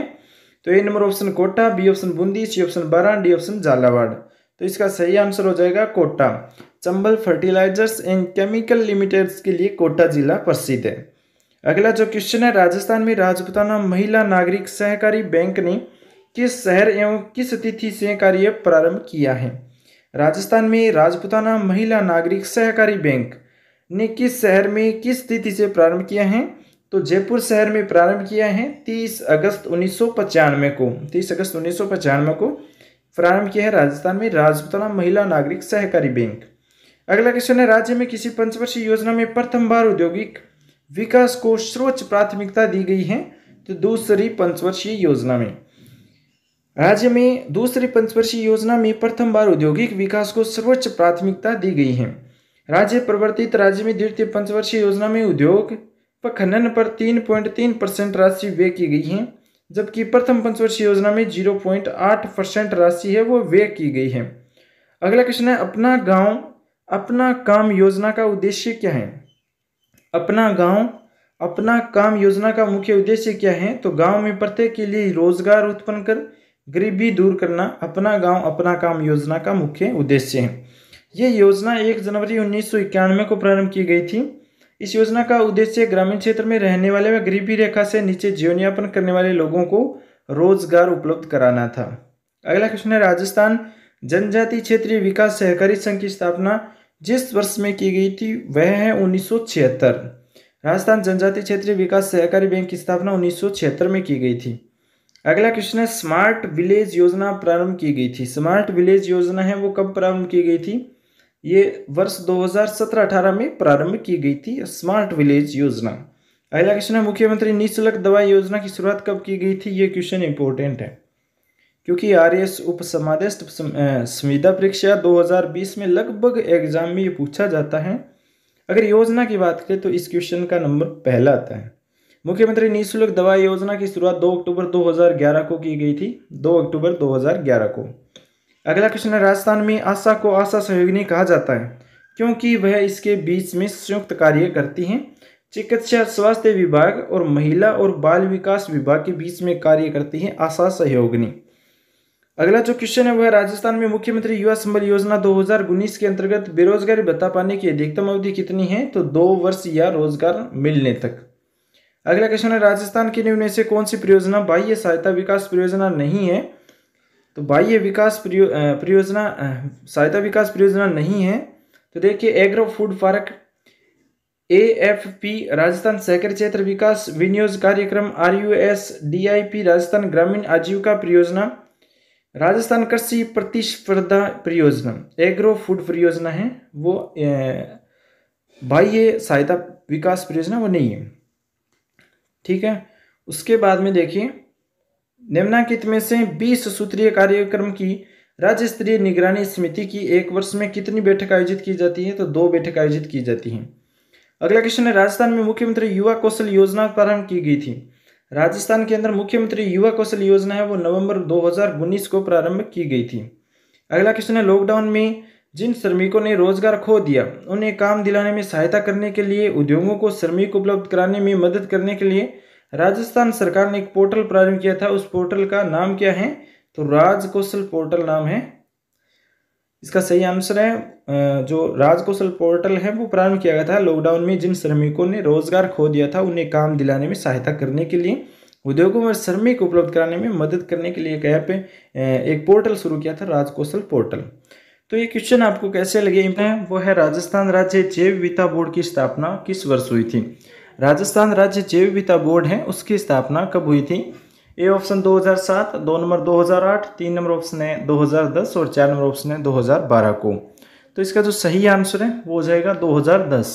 तो A number option Kota B option Bundi C option Baran D option Jhalawar तो इसका सही आंसर हो जाएगा Kota Chambal fertilisers and chemical limiteds के लिए कोटा जिला प्रसिद्ध है अगला जो क्वेश्चन है राजस्थान में राजपुताना महिला नागरिक सहकारी बैंक ने किस शहर एवं किस तिथि से कार्य प्रारंभ किया है राजस्थान में राजपुताना महिला नागरिक सहकारी बैंक ने किस शहर में किस तिथि से प्रारंभ किया है तो जयपुर शहर में प्रारंभ किया है 30 अगस्त उन्नीस को 30 अगस्त उन्नीस को प्रारंभ किया है राजस्थान में राजपुताना महिला नागरिक सहकारी बैंक अगला क्वेश्चन है राज्य में किसी पंचवर्षीय योजना में प्रथम बार औद्योगिक विकास को सर्वोच्च प्राथमिकता दी गई है तो दूसरी पंचवर्षीय योजना में राज्य में दूसरी पंचवर्षीय योजना में प्रथम बार औद्योगिक विकास को सर्वोच्च प्राथमिकता दी गई है राज्य प्रवर्तित राज्य में द्वितीय पंचवर्षीय योजना में उद्योग पर खनन पर तीन पॉइंट तीन परसेंट राशि व्यय की गई है जबकि प्रथम पंचवर्षीय योजना में जीरो पॉइंट आठ परसेंट राशि है वो व्यय की गई है अगला क्वेश्चन है अपना गांव अपना काम योजना का उद्देश्य क्या है अपना गांव अपना काम योजना का मुख्य उद्देश्य क्या है तो गांव में प्रत्येक के लिए रोजगार उत्पन्न कर गरीबी दूर करना अपना गांव अपना काम योजना का मुख्य उद्देश्य है ये योजना एक जनवरी उन्नीस को प्रारंभ की गई थी इस योजना का उद्देश्य ग्रामीण क्षेत्र में रहने वाले व गरीबी रेखा से नीचे जीवन यापन करने वाले लोगों को रोजगार उपलब्ध कराना था अगला क्वेश्चन है राजस्थान जनजाति क्षेत्रीय विकास सहकारी संघ की स्थापना जिस वर्ष में की गई थी वह है उन्नीस राजस्थान जनजाति क्षेत्रीय विकास सहकारी बैंक की स्थापना उन्नीस में की गई थी अगला क्वेश्चन है स्मार्ट विलेज योजना प्रारंभ की गई थी स्मार्ट विलेज योजना है वो कब प्रारंभ की गई थी ये वर्ष 2017-18 में प्रारंभ की गई थी स्मार्ट विलेज योजना अगला क्वेश्चन है मुख्यमंत्री निःशुल्क दवाई योजना की शुरुआत कब की गई थी ये क्वेश्चन इंपॉर्टेंट है क्योंकि आर एस उप उपसमादेश संविदा परीक्षा 2020 में लगभग एग्जाम में ये पूछा जाता है अगर योजना की बात करें तो इस क्वेश्चन का नंबर पहला आता है मुख्यमंत्री निःशुल्क दवा योजना की शुरुआत 2 अक्टूबर 2011 को की गई थी 2 अक्टूबर 2011 को अगला क्वेश्चन है राजस्थान में आशा को आशा सहयोगिनी कहा जाता है क्योंकि वह इसके बीच में संयुक्त कार्य करती हैं चिकित्सा स्वास्थ्य विभाग और महिला और बाल विकास विभाग के बीच में कार्य करती हैं आशा सहयोगिनी अगला जो क्वेश्चन है वह राजस्थान में मुख्यमंत्री युवा संबल योजना 2019 के अंतर्गत बेरोजगारी भत्ता पाने की अधिकतम अवधि कितनी है तो दो वर्ष या रोजगार मिलने तक अगला क्वेश्चन है राजस्थान के निम्न से कौन सी परियोजना बाह्य सहायता विकास परियोजना नहीं है तो बाह्य विकास परियोजना सहायता विकास परियोजना नहीं है तो देखिए agro food park A F P Rajasthan सहकारी क्षेत्र विकास विनियोज कार्यक्रम R U S D I P Rajasthan ग्रामीण आजीविका परियोजना राजस्थान कृषि प्रतिस्पर्धा परियोजना एग्रो फूड परियोजना है वो बाह्य सहायता विकास परियोजना वो नहीं है ठीक है उसके बाद में देखिए निम्नाकित में से 20 सूत्रीय कार्यक्रम की राज्य स्तरीय निगरानी समिति की एक वर्ष में कितनी बैठक आयोजित की जाती है तो दो बैठक आयोजित की जाती हैं अगला क्वेश्चन है राजस्थान में मुख्यमंत्री युवा कौशल योजना प्रारंभ की गई थी राजस्थान के अंदर मुख्यमंत्री युवा कौशल योजना है वो नवंबर 2019 को प्रारंभ की गई थी अगला क्वेश्चन है लॉकडाउन में जिन श्रमिकों ने रोजगार खो दिया उन्हें काम दिलाने में सहायता करने के लिए उद्योगों को श्रमिक उपलब्ध कराने में मदद करने के लिए राजस्थान सरकार ने एक पोर्टल प्रारंभ किया था उस पोर्टल का नाम क्या है तो राज कौशल पोर्टल नाम है इसका सही आंसर है जो राजकौशल पोर्टल है वो प्रारंभ किया गया था लॉकडाउन में जिन श्रमिकों ने रोजगार खो दिया था उन्हें काम दिलाने में सहायता करने के लिए उद्योगों में श्रमिक उपलब्ध कराने में मदद करने के लिए एक ऐप एक पोर्टल शुरू किया था राजकौशल पोर्टल तो ये क्वेश्चन आपको कैसे लगे वो है राजस्थान राज्य जैव विता बोर्ड की स्थापना किस वर्ष हुई थी राजस्थान राज्य जैव विता बोर्ड है उसकी स्थापना कब हुई थी ए ऑप्शन 2007 दो नंबर 2008 तीन नंबर ऑप्शन है 2010 और चार नंबर ऑप्शन है 2012 को तो इसका जो सही आंसर है वो हो जाएगा 2010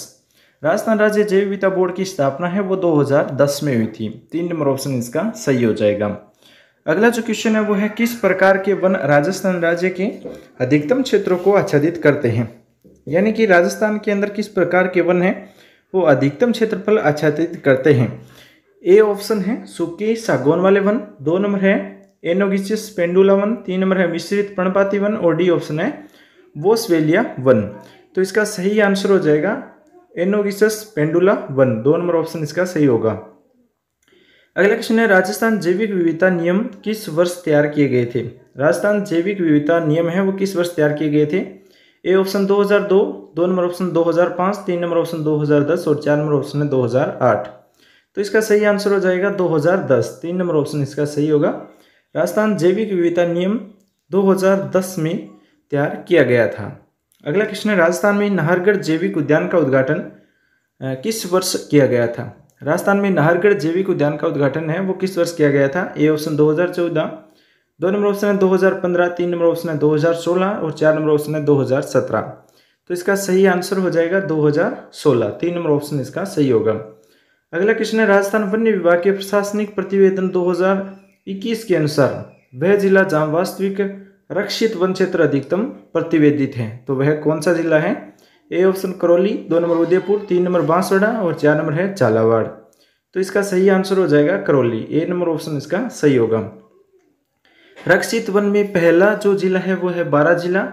राजस्थान राज्य जैव विद्या बोर्ड की स्थापना है वो 2010 में हुई थी तीन नंबर ऑप्शन इसका सही हो जाएगा अगला जो क्वेश्चन है वो है किस प्रकार के वन राजस्थान राज्य के अधिकतम क्षेत्रों को आच्छादित करते हैं यानी कि राजस्थान के अंदर किस प्रकार के वन हैं वो अधिकतम क्षेत्रफल आच्छादित करते हैं ए ऑप्शन है सुकी सागौन वाले वन दो नंबर है एनोगिसिस पेंडुला वन तीन नंबर है मिश्रित प्रणपाती वन और डी ऑप्शन है बोसवेलिया वन तो इसका सही आंसर हो जाएगा एनोगिसस पेंडुला वन दो नंबर ऑप्शन इसका सही होगा अगला क्वेश्चन है राजस्थान जैविक विविधता नियम किस वर्ष तैयार किए गए थे राजस्थान जैविक विविधता नियम है वो किस वर्ष तैयार किए गए थे ए ऑप्शन 2002 दो नंबर ऑप्शन 2005 तीन नंबर ऑप्शन 2010 और चार नंबर ऑप्शन है तो इसका सही आंसर हो जाएगा 2010 तीन नंबर ऑप्शन इसका सही होगा राजस्थान जैविक विविधता नियम 2010 में तैयार किया गया था अगला है राजस्थान में नाहरगढ़ जैविक उद्यान का उद्घाटन किस वर्ष किया गया था राजस्थान में नाहरगढ़ जैविक उद्यान का उद्घाटन है वो किस वर्ष किया गया था ए ऑप्शन दो दो नंबर ऑप्शन है 2015 तीन नंबर ऑप्शन है 2016 और चार नंबर ऑप्शन है 2017 तो इसका सही आंसर हो जाएगा 2016 तीन नंबर ऑप्शन इसका सही होगा अगला क्वेश्चन है राजस्थान वन्य विभाग के प्रशासनिक प्रतिवेदन 2021 के अनुसार वह जिला जहां वास्तविक रक्षित वन क्षेत्र अधिकतम प्रतिवेदित है तो वह कौन सा जिला है ए ऑप्शन करौली दो नंबर उदयपुर तीन नंबर बांसवाड़ा और चार नंबर है झालावाड़ तो इसका सही आंसर हो जाएगा करौली ए नंबर ऑप्शन इसका सही होगा रक्षित वन में पहला जो जिला है वो है बारह जिला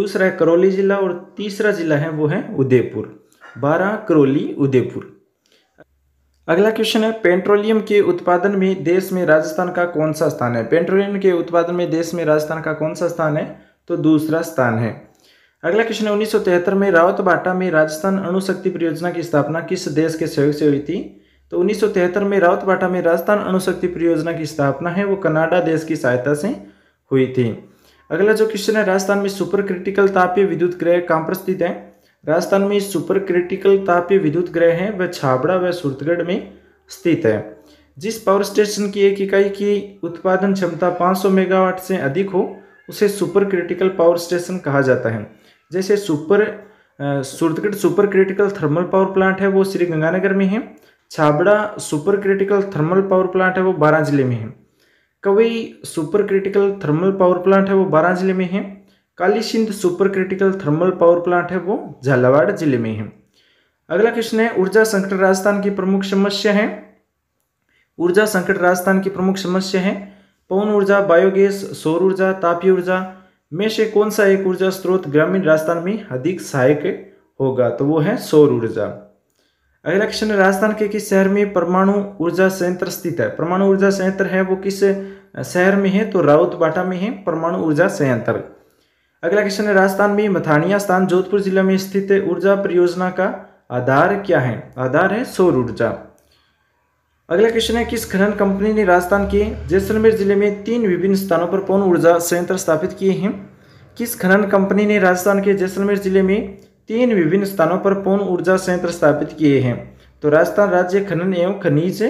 दूसरा है करौली जिला और तीसरा जिला है वो है उदयपुर बारह करौली उदयपुर अगला क्वेश्चन है पेट्रोलियम के उत्पादन में देश में राजस्थान का कौन सा स्थान है पेट्रोलियम के उत्पादन में देश में राजस्थान का कौन सा स्थान है तो दूसरा स्थान है अगला क्वेश्चन है उन्नीस में रावत बाटा में राजस्थान अणुशक्ति परियोजना की स्थापना किस देश के सहयोग से हुई थी तो उन्नीस में रावत बाटा में राजस्थान अणुशक्ति परियोजना की स्थापना है वो कनाडा देश की सहायता से हुई थी अगला जो क्वेश्चन है राजस्थान में सुपर क्रिटिकल तापीय विद्युत ग्रह कहाँ पर स्थित है राजस्थान में सुपर क्रिटिकल तापीय विद्युत ग्रह है वह छाबड़ा व सुरतगढ़ में स्थित है जिस पावर स्टेशन की एक इकाई की उत्पादन क्षमता 500 मेगावाट से अधिक हो उसे सुपर क्रिटिकल पावर स्टेशन कहा जाता है जैसे super Suratgarh super critical thermal power plant है वो श्री गंगानगर में है Chhabra super critical thermal power plant है वो बारह जिले में है Kawai super critical thermal power plant है वो बारह जिले में है Kali Sindh super critical thermal power plant है वो झालावाड़ जिले में है अगला क्वेश्चन है ऊर्जा संकट राजस्थान की प्रमुख समस्या है ऊर्जा संकट राजस्थान की प्रमुख समस्या है पवन ऊर्जा बायोगैस सौर ऊर्जा तापी ऊर्जा में से कौन सा एक ऊर्जा स्रोत ग्रामीण राजस्थान में अधिक सहायक होगा तो वो है सौर ऊर्जा अगला क्वेश्चन है राजस्थान के किस शहर में परमाणु ऊर्जा संयंत्र स्थित है परमाणु ऊर्जा संयंत्र है वो किस शहर में है तो राउत बाटा में है परमाणु ऊर्जा संयंत्र अगला क्वेश्चन है राजस्थान में मथानिया स्थान जोधपुर जिला में स्थित ऊर्जा परियोजना का आधार क्या है आधार है सौर ऊर्जा अगला क्वेश्चन है किस खनन कंपनी ने राजस्थान के जैसलमेर जिले में तीन विभिन्न स्थानों पर पौन ऊर्जा संयंत्र स्थापित किए हैं किस खनन कंपनी ने राजस्थान के जैसलमेर जिले में तीन विभिन्न स्थानों पर पौन ऊर्जा संयंत्र स्थापित किए हैं तो राजस्थान राज्य खनन एवं खनिज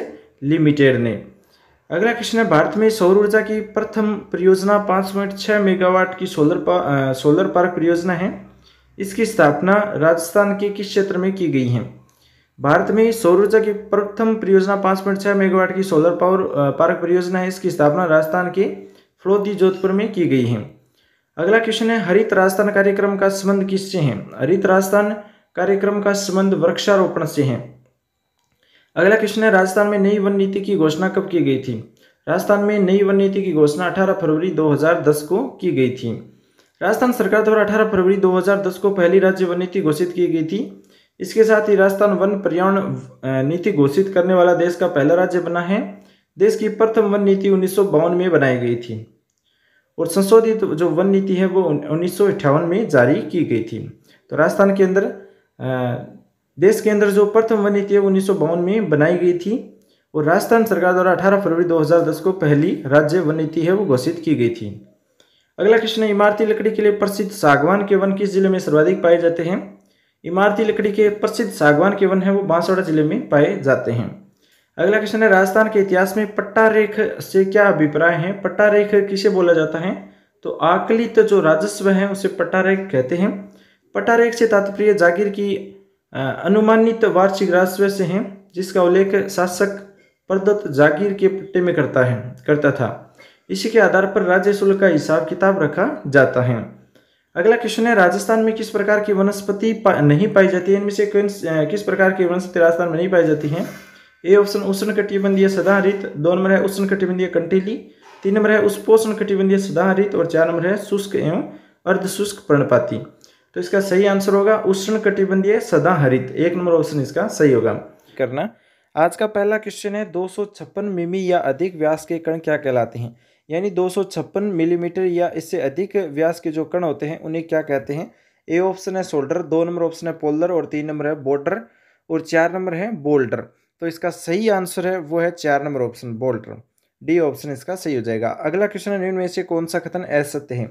लिमिटेड ने अगला क्वेश्चन है भारत में सौर ऊर्जा की प्रथम परियोजना पाँच पॉइंट छः मेगावाट की सोलर पा, सोलर पार्क परियोजना है इसकी स्थापना राजस्थान के किस क्षेत्र में की गई है भारत में सौर ऊर्जा की प्रथम परियोजना पाँच पॉइंट छः मेगावाट की सोलर पावर पार्क परियोजना है इसकी स्थापना राजस्थान के फ्लोदी जोधपुर में की गई है अगला क्वेश्चन है हरित राजस्थान कार्यक्रम का संबंध किससे है हरित राजस्थान कार्यक्रम का संबंध वृक्षारोपण से है अगला क्वेश्चन है राजस्थान में नई वन नीति की घोषणा कब की गई थी राजस्थान में नई वन नीति की घोषणा अठारह फरवरी दो को की गई थी राजस्थान सरकार द्वारा 18 फरवरी 2010 को पहली राज्य वन नीति घोषित की गई थी इसके साथ ही राजस्थान वन पर्यावरण नीति घोषित करने वाला देश का पहला राज्य बना है देश की प्रथम वन नीति उन्नीस में बनाई गई थी और संशोधित जो वन नीति है वो उन्नीस में जारी की गई थी तो राजस्थान के अंदर देश के अंदर जो प्रथम वन नीति है उन्नीस में बनाई गई थी और राजस्थान सरकार द्वारा 18 फरवरी 2010 को पहली राज्य वन नीति है वो घोषित की गई थी अगला क्वेश्चन है इमारती लकड़ी के लिए प्रसिद्ध सागवान के वन किस जिले में सर्वाधिक पाए जाते हैं इमारती लकड़ी के प्रसिद्ध सागवान के वन है वो बांसवाड़ा जिले में पाए जाते हैं अगला क्वेश्चन है राजस्थान के इतिहास में पट्टा रेख से क्या अभिप्राय है पट्टा रेख किसे बोला जाता है तो आकलित जो राजस्व है उसे पट्टा रेख कहते हैं पट्टा रेख से तात्पर्य जागीर की अनुमानित वार्षिक राजस्व से हैं जिसका उल्लेख शासक प्रदत्त जागीर के पट्टे में करता है करता था इसी के आधार पर राज्य शुल्क का हिसाब किताब रखा जाता है अगला क्वेश्चन है राजस्थान में किस प्रकार की वनस्पति पा, नहीं पाई जाती है इनमें से किस प्रकार की वनस्पति राजस्थान में नहीं पाई जाती है ए ऑप्शन उष्ण कटिबंधीय सदाहरित दो नंबर है उष्ण कटिबंधीय कंटीली तीन नंबर है उपोषण कटिबंधीय सदाहरित और चार नंबर है शुष्क एवं अर्धशुष्क पर्णपाती तो इसका सही आंसर होगा उष्ण कटिबंधीय सदा हरित एक नंबर ऑप्शन इसका सही होगा करना आज का पहला क्वेश्चन है दो मिमी या अधिक व्यास के कण क्या कहलाते हैं यानी दो मिलीमीटर या इससे अधिक व्यास के जो कण होते हैं उन्हें क्या कहते हैं ए ऑप्शन है शोल्डर दो नंबर ऑप्शन है पोलर और तीन नंबर है बॉर्डर और चार नंबर है बोल्डर तो इसका सही आंसर है वो है चार नंबर ऑप्शन बोल्डर डी ऑप्शन इसका सही हो जाएगा अगला क्वेश्चन है निम्न में से कौन सा कथन असत्य है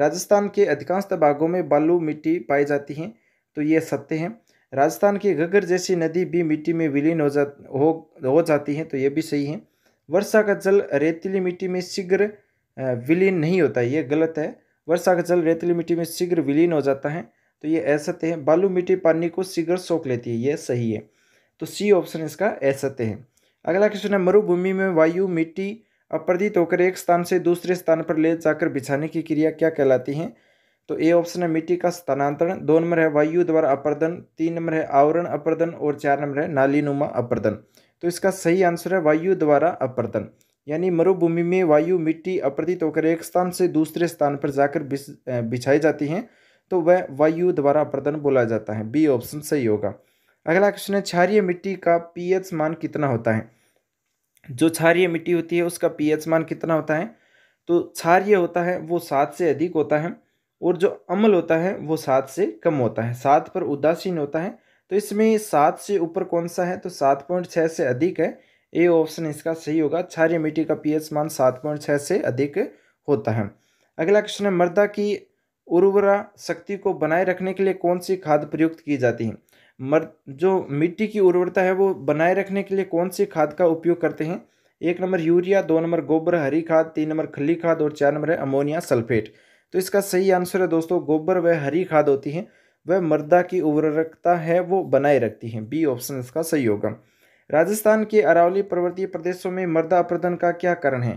राजस्थान के अधिकांश भागों में बालू मिट्टी पाई जाती हैं तो ये सत्य हैं राजस्थान की गगर जैसी नदी भी मिट्टी में विलीन हो जा हो हो जाती है तो ये भी सही है वर्षा का जल रेतीली मिट्टी में शीघ्र विलीन नहीं होता ये गलत है वर्षा का जल रेतीली मिट्टी में शीघ्र विलीन हो जाता है तो ये असत्य है बालू मिट्टी पानी को शीघ्र सोख लेती है ये सही है तो सी ऑप्शन इसका असत्य है अगला क्वेश्चन है मरुभूमि में वायु मिट्टी अप्रतीत होकर एक स्थान से दूसरे स्थान पर ले जाकर बिछाने की क्रिया क्या कहलाती है तो ए ऑप्शन है मिट्टी का स्थानांतरण दो नंबर है वायु द्वारा अपर्दन तीन नंबर है आवरण अपर्दन और चार नंबर है नालीनुमा अपर्दन तो इसका सही आंसर है वायु द्वारा अपर्दन यानी मरुभूमि में वायु मिट्टी अप्रतीत होकर एक स्थान से दूसरे स्थान पर जाकर बिछाई जाती हैं तो वह वायु द्वारा अपर्दन बोला जाता है बी ऑप्शन सही होगा अगला क्वेश्चन है क्षारिय मिट्टी का पीएच मान कितना होता है जो क्षारीय मिट्टी होती है उसका पी मान कितना होता है तो क्षारीय होता है वो सात से अधिक होता है और जो अम्ल होता है वो सात से कम होता है सात पर उदासीन होता है तो इसमें सात से ऊपर कौन सा है तो सात पॉइंट छः से अधिक है ए ऑप्शन इसका सही होगा क्षारीय मिट्टी का पीएच मान सात पॉइंट छः से अधिक होता है अगला क्वेश्चन है मृदा की उर्वरा शक्ति को बनाए रखने के लिए कौन सी खाद प्रयुक्त की जाती है मर जो मिट्टी की उर्वरता है वो बनाए रखने के लिए कौन सी खाद का उपयोग करते हैं एक नंबर यूरिया दो नंबर गोबर हरी खाद तीन नंबर खली खाद और चार नंबर है अमोनिया सल्फेट तो इसका सही आंसर है दोस्तों गोबर व हरी खाद होती है वह मृदा की उर्वरकता है वो बनाए रखती है बी ऑप्शन इसका सही होगा राजस्थान के अरावली पर्वतीय प्रदेशों में मृदा अपर्दन का क्या कारण है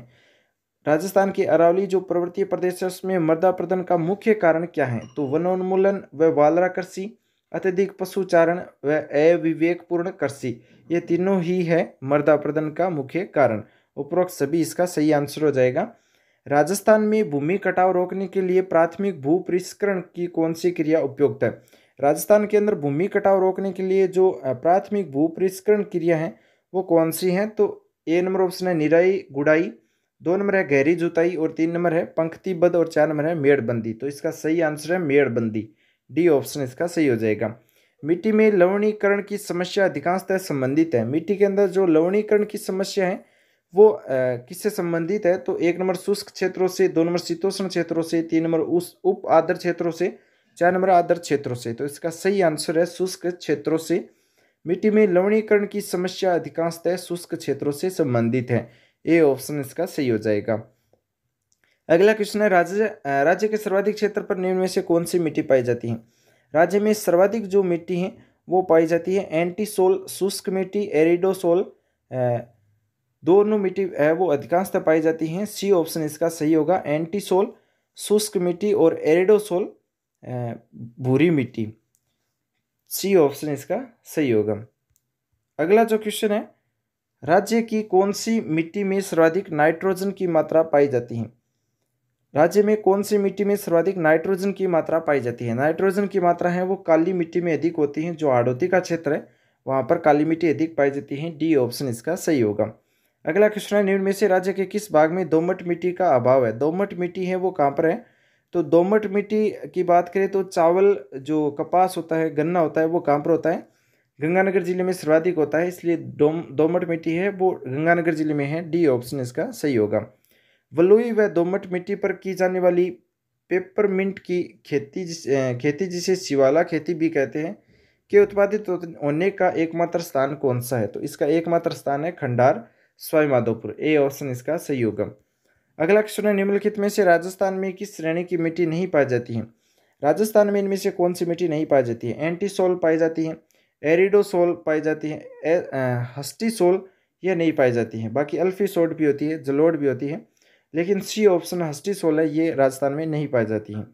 राजस्थान के अरावली जो पर्वतीय प्रदेश है उसमें मृदा अपरदन का मुख्य कारण क्या है तो वनोन्मूलन व वालरा कृषि अत्यधिक पशुचारण व अविवेकपूर्ण कृषि ये तीनों ही है मर्दा प्रदन का मुख्य कारण उपरोक्त सभी इसका सही आंसर हो जाएगा राजस्थान में भूमि कटाव रोकने के लिए प्राथमिक भू परिष्करण की कौन सी क्रिया उपयुक्त है राजस्थान के अंदर भूमि कटाव रोकने के लिए जो प्राथमिक भू परिष्करण क्रिया है वो कौन सी है तो ए नंबर ऑप्शन है निराई गुड़ाई दो नंबर है गहरी जुताई और तीन नंबर है पंक्तिबद्ध और चार नंबर है मेड़बंदी तो इसका सही आंसर है मेड़बंदी डी ऑप्शन इसका सही हो जाएगा मिट्टी में लवणीकरण की समस्या अधिकांशतः संबंधित है मिट्टी के अंदर जो लवणीकरण की समस्या है वो किससे संबंधित है तो एक नंबर शुष्क क्षेत्रों से दो नंबर शीतोष्ण क्षेत्रों से तीन नंबर उस उप आदर क्षेत्रों से चार नंबर आदर क्षेत्रों से तो इसका सही आंसर है शुष्क क्षेत्रों से मिट्टी में लवणीकरण की समस्या अधिकांशतः शुष्क क्षेत्रों से संबंधित है ए ऑप्शन इसका सही हो जाएगा अगला क्वेश्चन है राज्य राज्य के सर्वाधिक क्षेत्र पर निम्न में से कौन सी मिट्टी पाई जाती है राज्य में सर्वाधिक जो मिट्टी है वो पाई जाती है एंटीसोल शुष्क मिट्टी एरिडोसोल दोनों मिट्टी है वो अधिकांशतः पाई जाती हैं सी ऑप्शन इसका सही होगा एंटीसोल शुष्क मिट्टी और एरिडोसोल भूरी मिट्टी सी ऑप्शन इसका सही होगा अगला जो क्वेश्चन है राज्य की कौन सी मिट्टी में सर्वाधिक नाइट्रोजन की मात्रा पाई जाती है राज्य में कौन सी मिट्टी में सर्वाधिक नाइट्रोजन की मात्रा पाई जाती है नाइट्रोजन की मात्रा है वो काली मिट्टी में अधिक होती है जो आड़ोती का क्षेत्र है वहाँ पर काली मिट्टी अधिक पाई जाती है डी ऑप्शन इसका सही होगा अगला क्वेश्चन है निम्न में से राज्य के किस भाग में दोमट मिट्टी का अभाव है दोमट मिट्टी है वो कहाँ पर है तो दोमट मिट्टी की बात करें तो चावल जो कपास होता है गन्ना होता है वो कहाँ पर होता है गंगानगर जिले में सर्वाधिक होता है इसलिए दोमट मिट्टी है वो गंगानगर जिले में है डी ऑप्शन इसका सही होगा बलुई व दोमट मिट्टी पर की जाने वाली पेपरमिंट की खेती जिस खेती जिसे शिवाला खेती भी कहते हैं के उत्पादित होने का एकमात्र स्थान कौन सा है तो इसका एकमात्र स्थान है खंडार स्वाईमाधोपुर ए ऑप्शन इसका होगा अगला क्वेश्चन है निम्नलिखित में से राजस्थान में किस श्रेणी की मिट्टी नहीं पाई जाती है राजस्थान में इनमें से कौन सी मिट्टी नहीं पाई जाती है एंटीसोल पाई जाती है एरिडोसोल पाई जाती है हस्टीसोल यह नहीं पाई जाती है बाकी अल्फीसोड भी होती है जलोड भी होती है लेकिन सी ऑप्शन हस्टी सोलह ये राजस्थान में नहीं पाई जाती हैं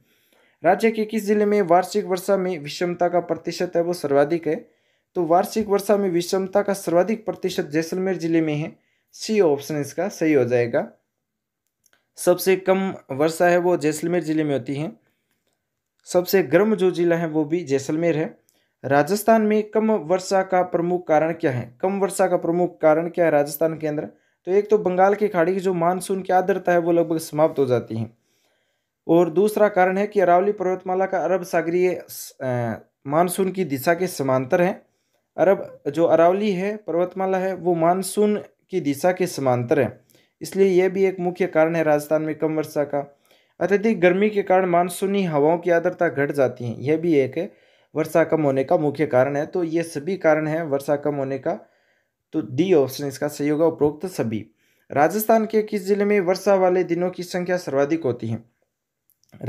राज्य के किस जिले में वार्षिक वर्षा में विषमता का प्रतिशत है वो सर्वाधिक है तो वार्षिक वर्षा में विषमता का सर्वाधिक प्रतिशत जैसलमेर जिले में है सी ऑप्शन इसका सही हो जाएगा सबसे कम वर्षा है वो जैसलमेर जिले में होती है सबसे गर्म जो जिला है वो भी जैसलमेर है राजस्थान में कम वर्षा का प्रमुख कारण क्या है कम वर्षा का प्रमुख कारण क्या है राजस्थान के अंदर तो एक तो बंगाल की खाड़ी की जो मानसून की आर्द्रता है वो लगभग समाप्त हो जाती है और दूसरा कारण है कि अरावली पर्वतमाला का अरब सागरीय मानसून की दिशा के समांतर है अरब जो अरावली है पर्वतमाला है वो मानसून की दिशा के समांतर है इसलिए यह भी एक मुख्य कारण है राजस्थान में कम वर्षा का अत्यधिक गर्मी के कारण मानसूनी हवाओं की आर्द्रता घट जाती है यह भी एक वर्षा कम होने का मुख्य कारण है तो ये सभी कारण हैं वर्षा कम होने का तो डी ऑप्शन इसका सही होगा उपरोक्त सभी राजस्थान के किस जिले में वर्षा वाले दिनों की संख्या सर्वाधिक होती है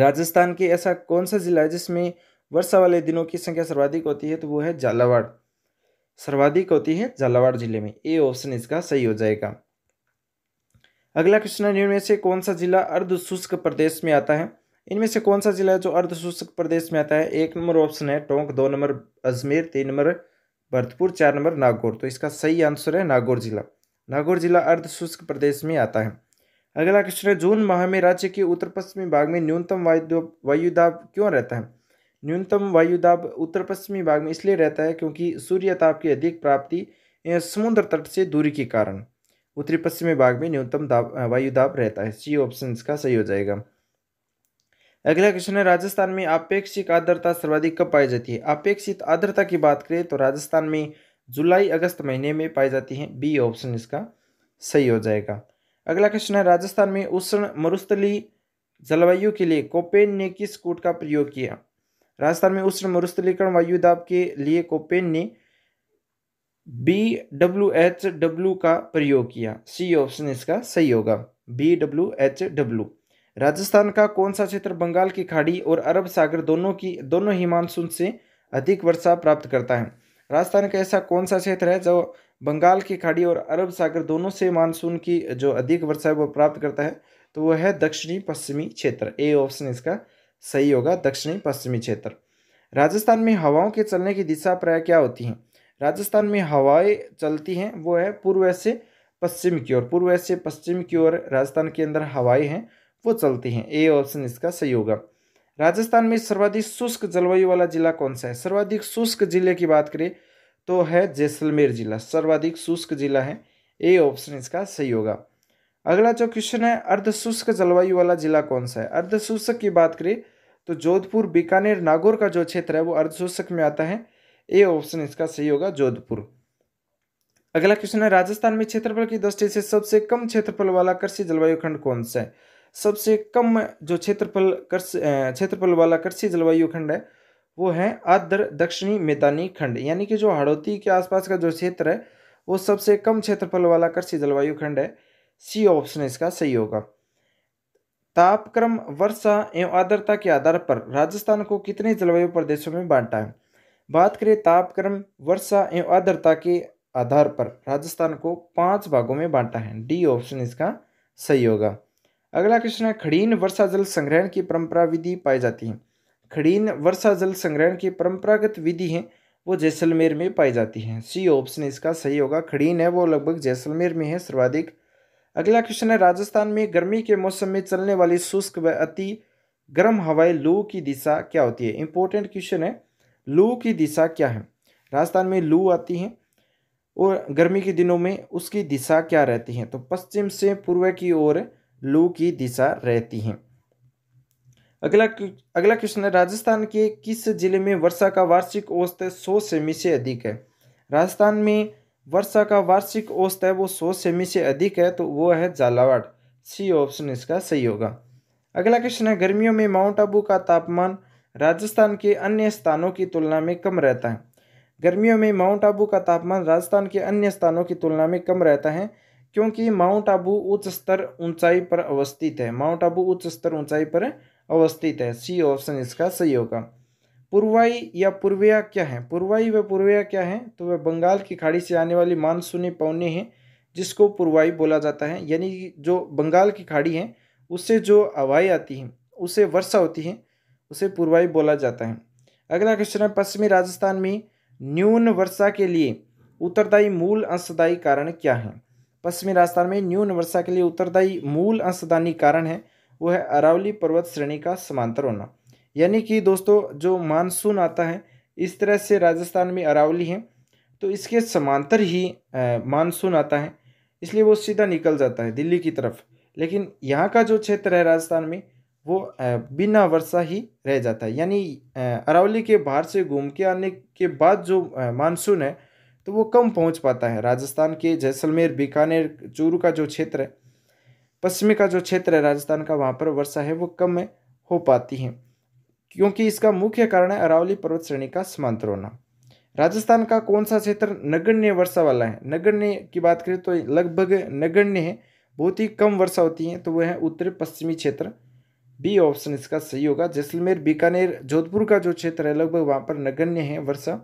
राजस्थान के ऐसा कौन सा जिला है जिसमें वर्षा वाले दिनों की संख्या सर्वाधिक होती है तो वो है झालावाड़ सर्वाधिक होती है झालावाड़ जिले में ए ऑप्शन इसका सही हो जाएगा अगला क्वेश्चन है इनमें से कौन सा जिला अर्धशुष्क प्रदेश में आता है इनमें से कौन सा जिला है जो अर्धशुष्क प्रदेश में आता है एक नंबर ऑप्शन है टोंक दो नंबर अजमेर तीन नंबर भरतपुर चार नंबर नागौर तो इसका सही आंसर है नागौर जिला नागौर जिला अर्ध शुष्क प्रदेश में आता है अगला क्वेश्चन है जून माह में राज्य के उत्तर पश्चिमी भाग में न्यूनतम वायु वायुदाब क्यों रहता है न्यूनतम वायुदाब उत्तर पश्चिमी भाग में इसलिए रहता है क्योंकि सूर्य ताप की अधिक प्राप्ति समुद्र तट से दूरी के कारण उत्तरी पश्चिमी भाग में न्यूनतम दाब वायुदाब रहता है सी ऑप्शन इसका सही हो जाएगा अगला क्वेश्चन है राजस्थान में अपेक्षित आर्द्रता सर्वाधिक कब पाई जाती है अपेक्षित आर्द्रता की बात करें तो राजस्थान में जुलाई अगस्त महीने में पाई जाती है बी ऑप्शन इसका सही हो जाएगा अगला क्वेश्चन है राजस्थान में उष्ण मरुस्थली जलवायु के लिए कोपेन ने किस कूट का प्रयोग किया राजस्थान में उष्ण मरुस्थलीकरण वायु दाब के लिए कोपेन ने बी डब्ल्यू एच डब्ल्यू का प्रयोग किया सी ऑप्शन इसका सही होगा B W H W Rajasthan का कौन सा क्षेत्र बंगाल की खाड़ी और अरब सागर दोनों की दोनों ही मानसून से अधिक वर्षा प्राप्त करता है राजस्थान का ऐसा कौन सा क्षेत्र है जो बंगाल की खाड़ी और अरब सागर दोनों से मानसून की जो अधिक वर्षा है वो प्राप्त करता है तो वह है दक्षिणी पश्चिमी क्षेत्र ए ऑप्शन इसका सही होगा दक्षिणी पश्चिमी क्षेत्र राजस्थान में हवाओं के चलने की दिशा प्राय क्या होती है राजस्थान में हवाएं चलती हैं वो है पूर्व से पश्चिम की ओर पूर्व से पश्चिम की ओर राजस्थान के अंदर हवाएं हैं वो चलती हैं ए ऑप्शन इसका सही होगा राजस्थान में सर्वाधिक शुष्क जलवायु वाला जिला कौन सा है सर्वाधिक शुष्क जिले की बात करें तो है जैसलमेर जिला सर्वाधिक शुष्क जिला है ए ऑप्शन इसका सही होगा अगला जो क्वेश्चन है अर्धशुष्क जलवायु वाला जिला कौन सा है अर्धशुष्क की बात करें तो जोधपुर बीकानेर नागौर का जो क्षेत्र है वो अर्धशुष्क में आता है ए ऑप्शन इसका सही होगा जोधपुर अगला क्वेश्चन है राजस्थान में क्षेत्रफल की दृष्टि से सबसे कम क्षेत्रफल वाला कृषि जलवायु खंड कौन सा है सबसे कम जो क्षेत्रफल कृषि क्षेत्रफल वाला कृषि जलवायु खंड है वो है आद्र दक्षिणी मैदानी खंड यानी कि जो हड़ौती के आसपास का जो क्षेत्र है वो सबसे कम क्षेत्रफल वाला कृषि जलवायु खंड है सी ऑप्शन इसका सही होगा तापक्रम वर्षा एवं आर्द्रता के आधार पर राजस्थान को कितने जलवायु प्रदेशों में बांटा है बात करें तापक्रम वर्षा एवं आर्द्रता के आधार पर राजस्थान को पांच भागों में बांटा है डी ऑप्शन इसका सही होगा अगला क्वेश्चन है खड़ीन वर्षा जल संग्रहण की परंपरा विधि पाई जाती है खड़ीन वर्षा जल संग्रहण की परंपरागत विधि है वो जैसलमेर में पाई जाती है सी ऑप्शन इसका सही होगा खड़ीन है वो लगभग जैसलमेर में है सर्वाधिक अगला क्वेश्चन है राजस्थान में गर्मी के मौसम में चलने वाली शुष्क व अति गर्म हवाएं लू की दिशा क्या होती है इंपॉर्टेंट क्वेश्चन है लू की दिशा क्या है राजस्थान में लू आती है और गर्मी के दिनों में उसकी दिशा क्या रहती है तो पश्चिम से पूर्व की ओर लू की दिशा रहती है अगला अगला क्वेश्चन है राजस्थान के किस जिले में वर्षा का वार्षिक औसत सौ सेमी से अधिक है राजस्थान में वर्षा का वार्षिक औसत है वो सौ सेमी से अधिक है तो वो है झालावाड़ सी ऑप्शन इसका सही होगा अगला क्वेश्चन है गर्मियों में माउंट आबू का तापमान राजस्थान के अन्य स्थानों की तुलना में कम रहता है गर्मियों में माउंट आबू का तापमान राजस्थान के अन्य स्थानों की तुलना में कम रहता है क्योंकि माउंट आबू उच्च स्तर ऊंचाई पर अवस्थित है माउंट आबू उच्च स्तर ऊंचाई पर अवस्थित है सी ऑप्शन इसका सही होगा पूर्वाई या पूर्विया क्या है पूर्वाई व पूर्विया क्या है तो वह बंगाल की खाड़ी से आने वाली मानसूनी पौने हैं जिसको पूर्वाई बोला जाता है यानी जो बंगाल की खाड़ी है उससे जो हवाएँ आती हैं उसे वर्षा होती है उसे पूर्वाई बोला जाता है अगला क्वेश्चन है पश्चिमी राजस्थान में न्यून वर्षा के लिए उत्तरदायी मूल अंशदायी कारण क्या है पश्चिमी राजस्थान में न्यून वर्षा के लिए उत्तरदायी मूल अंशदानी कारण है वो है अरावली पर्वत श्रेणी का समांतर होना यानी कि दोस्तों जो मानसून आता है इस तरह से राजस्थान में अरावली है तो इसके समांतर ही मानसून आता है इसलिए वो सीधा निकल जाता है दिल्ली की तरफ लेकिन यहाँ का जो क्षेत्र है राजस्थान में वो बिना वर्षा ही रह जाता है यानी अरावली के बाहर से घूम के आने के बाद जो मानसून है तो वो कम पहुंच पाता है राजस्थान के जैसलमेर बीकानेर चूरू का जो क्षेत्र है पश्चिमी का जो क्षेत्र है राजस्थान का वहाँ पर वर्षा है वो कम है, हो पाती है क्योंकि इसका मुख्य कारण है अरावली पर्वत श्रेणी का समांतर होना राजस्थान का कौन सा क्षेत्र नगण्य वर्षा वाला है नगण्य की बात करें तो लगभग नगण्य है बहुत ही कम वर्षा होती है तो वह है उत्तरी पश्चिमी क्षेत्र बी ऑप्शन इसका सही होगा जैसलमेर बीकानेर जोधपुर का जो क्षेत्र है लगभग वहाँ पर नगण्य है वर्षा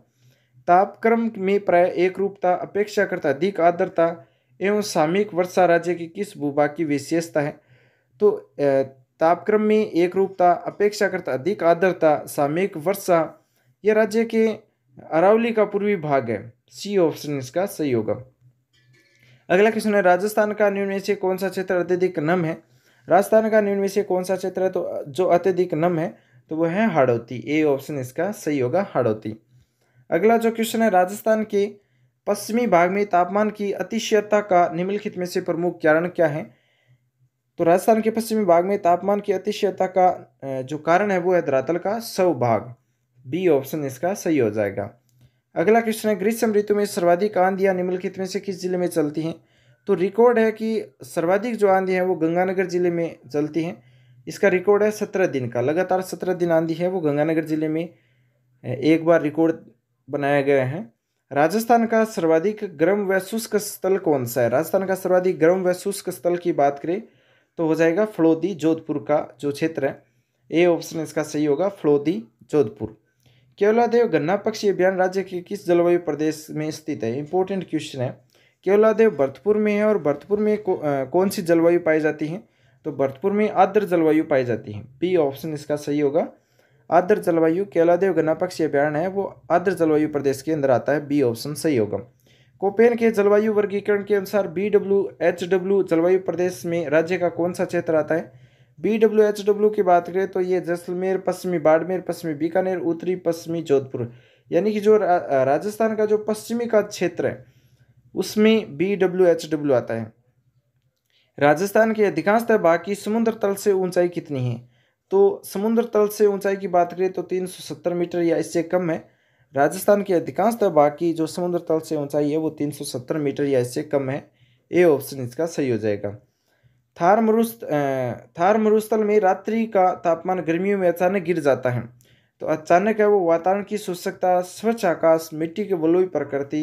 तापक्रम में प्राय एक रूपता अपेक्षा करता अधिक आर्द्रता एवं सामयिक वर्षा राज्य की किस भूभाग की विशेषता है तो तापक्रम में एक रूपता अपेक्षा करता अधिक आर्द्रता सामयिक वर्षा यह राज्य के अरावली का पूर्वी भाग है सी ऑप्शन इसका सही होगा अगला क्वेश्चन है राजस्थान का निम्न में से कौन सा क्षेत्र अत्यधिक नम है राजस्थान का निम्न में से कौन सा क्षेत्र है तो जो अत्यधिक नम है तो वह है हाड़ौती ए ऑप्शन इसका सही होगा हाड़ौती अगला जो क्वेश्चन है राजस्थान के पश्चिमी भाग में तापमान की अतिशयता का निम्नलिखित में से प्रमुख कारण क्या है तो राजस्थान के पश्चिमी भाग में तापमान की अतिशयता का जो कारण है वो है धरातल का सौ भाग बी ऑप्शन इसका सही हो जाएगा अगला क्वेश्चन है ग्रीष्म ऋतु में सर्वाधिक आंधियाँ निम्नलिखित में से किस जिले में चलती हैं तो रिकॉर्ड है कि सर्वाधिक जो आंधी है वो गंगानगर जिले में चलती हैं इसका रिकॉर्ड है सत्रह दिन का लगातार सत्रह दिन आंधी है वो गंगानगर जिले में एक बार रिकॉर्ड बनाए गए हैं राजस्थान का सर्वाधिक गर्म व शुष्क स्थल कौन सा है राजस्थान का सर्वाधिक गर्म व शुष्क स्थल की बात करें तो हो जाएगा फलोदी जोधपुर का जो क्षेत्र है ए ऑप्शन इसका सही होगा फलोदी जोधपुर केवलादेव गन्ना पक्षी अभियान राज्य के किस जलवायु प्रदेश में स्थित है इंपॉर्टेंट क्वेश्चन है केवलादेव भरतपुर में है और भरतपुर में कौन सी जलवायु पाई जाती है तो भरतपुर में आर्द्र जलवायु पाई जाती है बी ऑप्शन इसका सही होगा आर्द्र जलवायु केलादेव गन्ना पक्षी बयान है वो आर्द्र जलवायु प्रदेश के अंदर आता है बी ऑप्शन सही होगा कोपेन के जलवायु वर्गीकरण के अनुसार बी डब्ल्यू एच डब्ल्यू जलवायु प्रदेश में राज्य का कौन सा क्षेत्र आता है बी डब्ल्यू एच डब्ल्यू की बात करें तो ये जैसलमेर पश्चिमी बाड़मेर पश्चिमी बीकानेर उत्तरी पश्चिमी जोधपुर यानी कि जो रा, राजस्थान का जो पश्चिमी का क्षेत्र है उसमें बी डब्ल्यू एच डब्ल्यू आता है राजस्थान के अधिकांशतः की समुद्र तल से ऊंचाई कितनी है तो समुद्र तल से ऊंचाई की बात करें तो 370 मीटर या इससे कम है राजस्थान के अधिकांशतः बाकी जो समुद्र तल से ऊंचाई है वो 370 मीटर या इससे कम है ए ऑप्शन इसका सही हो जाएगा थार मरुस्त थार मरुस्थल में रात्रि का तापमान गर्मियों में अचानक गिर जाता है तो अचानक है वो वातावरण की शुष्कता स्वच्छ आकाश मिट्टी के बलुई प्रकृति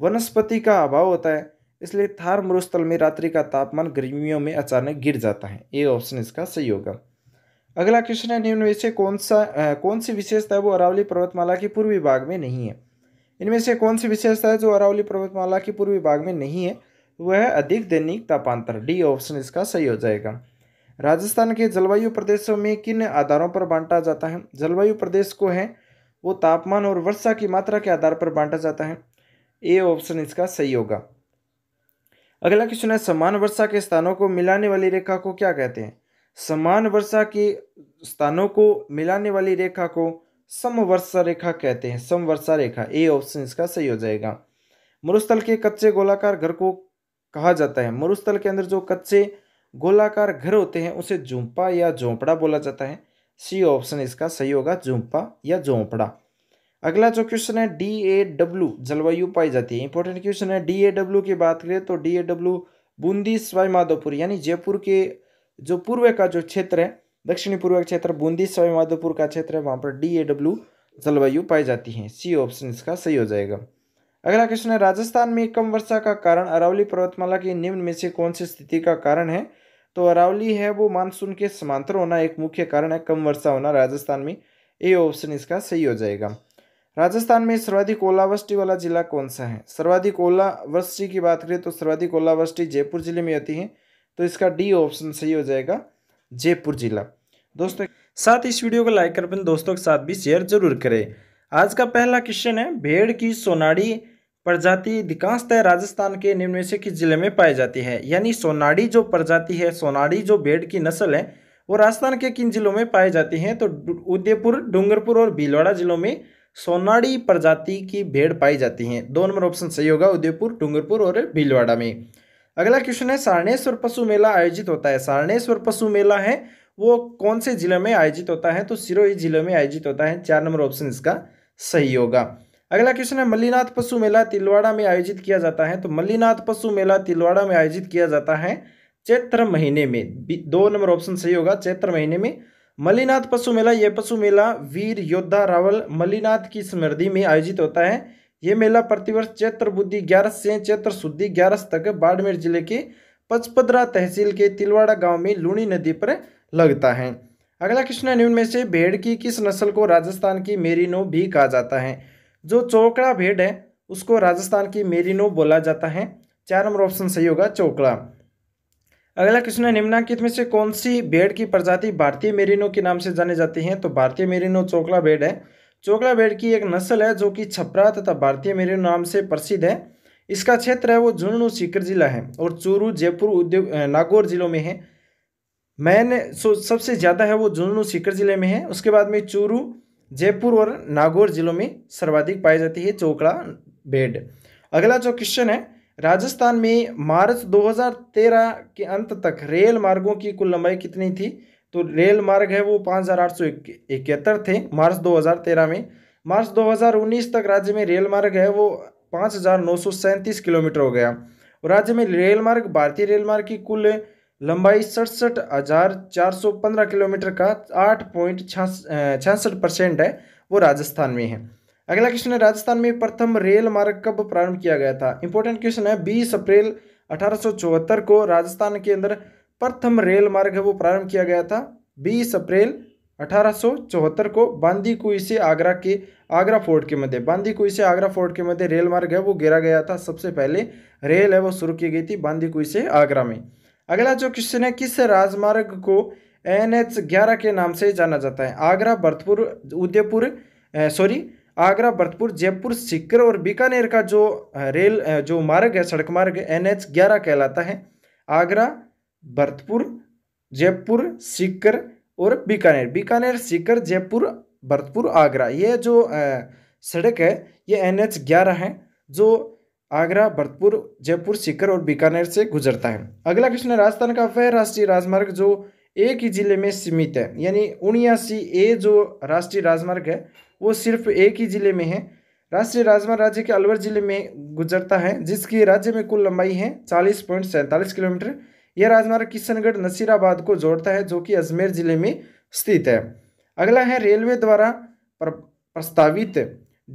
वनस्पति का अभाव होता है इसलिए थार मरुस्थल में रात्रि का तापमान गर्मियों में अचानक गिर जाता है ये ऑप्शन इसका सही होगा अगला क्वेश्चन है निम्न में से कौन सा आ, कौन सी विशेषता है वो अरावली पर्वतमाला के पूर्वी भाग में नहीं है इनमें से कौन सी विशेषता है जो अरावली पर्वतमाला के पूर्वी भाग में नहीं है वह है अधिक दैनिक तापांतर डी ऑप्शन इसका सही हो जाएगा राजस्थान के जलवायु प्रदेशों में किन आधारों पर बांटा जाता है जलवायु प्रदेश को है वो तापमान और वर्षा की मात्रा के आधार पर बांटा जाता है ए ऑप्शन इसका सही होगा अगला क्वेश्चन है समान वर्षा के स्थानों को मिलाने वाली रेखा को क्या कहते हैं समान वर्षा के स्थानों को मिलाने वाली रेखा को समवर्षा रेखा कहते हैं समवर्षा रेखा ए ऑप्शन इसका सही हो जाएगा मरुस्थल के कच्चे गोलाकार घर को कहा जाता है मरुस्थल के अंदर जो कच्चे गोलाकार घर होते हैं उसे झुंपा या झोंपड़ा बोला जाता है सी ऑप्शन इसका सही होगा झुंपा या झोंपड़ा अगला जो question D A A W जलवायु पाई जाती है इंपॉर्टेंट क्वेश्चन है डी ए डब्ल्यू की बात करें तो डी ए डब्ल्यू बूंदी सवाई माधोपुर यानी जयपुर के जो पूर्व का जो क्षेत्र है दक्षिणी पूर्व का क्षेत्र बूंदी सवाई माधोपुर का क्षेत्र है वहाँ पर डी ए डब्ल्यू जलवायु पाई जाती है सी ऑप्शन इसका सही हो जाएगा अगला क्वेश्चन है राजस्थान में कम वर्षा का कारण अरावली पर्वतमाला की निम्न में से कौन सी स्थिति का कारण है तो अरावली है वो मानसून के समांतर होना एक मुख्य कारण है कम वर्षा होना राजस्थान में ए ऑप्शन इसका सही हो जाएगा राजस्थान में सर्वाधिक ओलावृष्टि वाला जिला कौन सा है सर्वाधिक ओलावृष्टि की बात करें तो सर्वाधिक ओलावृष्टि जयपुर जिले में होती है तो इसका डी ऑप्शन सही हो जाएगा जयपुर जिला दोस्तों साथ इस वीडियो को लाइक कर अपने दोस्तों के साथ भी शेयर जरूर करें आज का पहला क्वेश्चन है भेड़ की सोनाड़ी प्रजाति अधिकांशतः राजस्थान के निम्न से किस जिले में पाई जाती है यानी सोनाड़ी जो प्रजाति है सोनाड़ी जो भेड़ की नस्ल है वो राजस्थान के किन जिलों में पाई जाती हैं तो उदयपुर डूंगरपुर और भीलवाड़ा जिलों में सोनाड़ी प्रजाति की भेड़ पाई जाती हैं दो नंबर ऑप्शन सही होगा उदयपुर डूंगरपुर और भीलवाड़ा में अगला क्वेश्चन है सारणेश्वर पशु मेला आयोजित होता है सारणेश्वर पशु मेला है वो कौन से जिले में आयोजित होता है तो सिरोही जिले में आयोजित होता है चार नंबर ऑप्शन इसका सही होगा अगला क्वेश्चन है मल्लीनाथ पशु मेला तिलवाड़ा में आयोजित किया जाता है तो मल्लीनाथ पशु मेला तिलवाड़ा में आयोजित किया जाता है चैत्र महीने में दो नंबर ऑप्शन सही होगा चैत्र महीने में मल्लीनाथ पशु मेला यह पशु मेला वीर योद्धा रावल मल्लीनाथ की स्मृति में आयोजित होता है ये मेला प्रतिवर्ष चैत्र बुद्धि ग्यारह से चैत्र शुद्धि ग्यारह तक बाड़मेर जिले के पचपदरा तहसील के तिलवाड़ा गांव में लूणी नदी पर लगता है अगला है निम्न में से भेड़ की किस नस्ल को राजस्थान की मेरिनो भी कहा जाता है जो चौकड़ा भेड़ है उसको राजस्थान की मेरिनो बोला जाता है चार नंबर ऑप्शन सही होगा चौकड़ा अगला क्वेश्चन है निम्नांकित में से कौन सी भेड़ की प्रजाति भारतीय मेरिनो के नाम से जाने जाती है तो भारतीय मेरिनो चौकड़ा भेड़ है चोकला भेड़ की एक नस्ल है जो कि छपरा तथा भारतीय मेरे नाम से प्रसिद्ध है इसका क्षेत्र है वो झुंझुनू सीकर जिला है और चूरू जयपुर उद्योग नागौर जिलों में है मैंने सो सबसे ज़्यादा है वो झुंझुनू सीकर जिले में है उसके बाद में चूरू जयपुर और नागौर जिलों में सर्वाधिक पाई जाती है चोकड़ा भेड़ अगला जो क्वेश्चन है राजस्थान में मार्च 2013 के अंत तक रेल मार्गों की कुल लंबाई कितनी थी तो रेल मार्ग है वो पाँच हज़ार आठ सौ इकहत्तर थे मार्च 2013 में मार्च 2019 तक राज्य में रेल मार्ग है वो पाँच हज़ार नौ सौ सैंतीस किलोमीटर हो गया और राज्य में रेल मार्ग भारतीय रेल मार्ग की कुल लंबाई सड़सठ हज़ार चार सौ पंद्रह किलोमीटर का आठ पॉइंट छियासठ परसेंट है वो राजस्थान में है अगला क्वेश्चन है राजस्थान में प्रथम रेल मार्ग कब प्रारंभ किया गया था इंपॉर्टेंट क्वेश्चन है बीस अप्रैल अठारह को राजस्थान के अंदर प्रथम रेल मार्ग है वो प्रारंभ किया गया था 20 अप्रैल 1874 को बांदी कुई से आगरा के आगरा फोर्ट के मध्य बांदी कुई से आगरा फोर्ट के मध्य रेल मार्ग है वो गिरा गया था सबसे पहले रेल है वो शुरू की गई थी बांदी कुई से आगरा में अगला जो क्वेश्चन है किस राजमार्ग को एन एच ग्यारह के नाम से जाना जाता है आगरा भरतपुर उदयपुर सॉरी आगरा भरतपुर जयपुर सिक्कर और बीकानेर का जो रेल जो मार्ग है सड़क मार्ग एन एच ग्यारह कहलाता है आगरा भरतपुर जयपुर सीकर और बीकानेर बीकानेर सीकर जयपुर भरतपुर आगरा ये जो सड़क है ये एन एच ग्यारह है जो आगरा भरतपुर जयपुर सीकर और बीकानेर से गुजरता है अगला क्वेश्चन है राजस्थान का वह राष्ट्रीय राजमार्ग जो एक ही जिले में सीमित है यानी उनियासी ए जो राष्ट्रीय राजमार्ग है वो सिर्फ एक ही जिले में है राष्ट्रीय राजमार्ग राज्य के अलवर जिले में गुजरता है जिसकी राज्य में कुल लंबाई है चालीस पॉइंट सैंतालीस किलोमीटर यह राजमार्ग किशनगढ़ नसीराबाद को जोड़ता है जो कि अजमेर जिले में स्थित है अगला है रेलवे द्वारा प्रस्तावित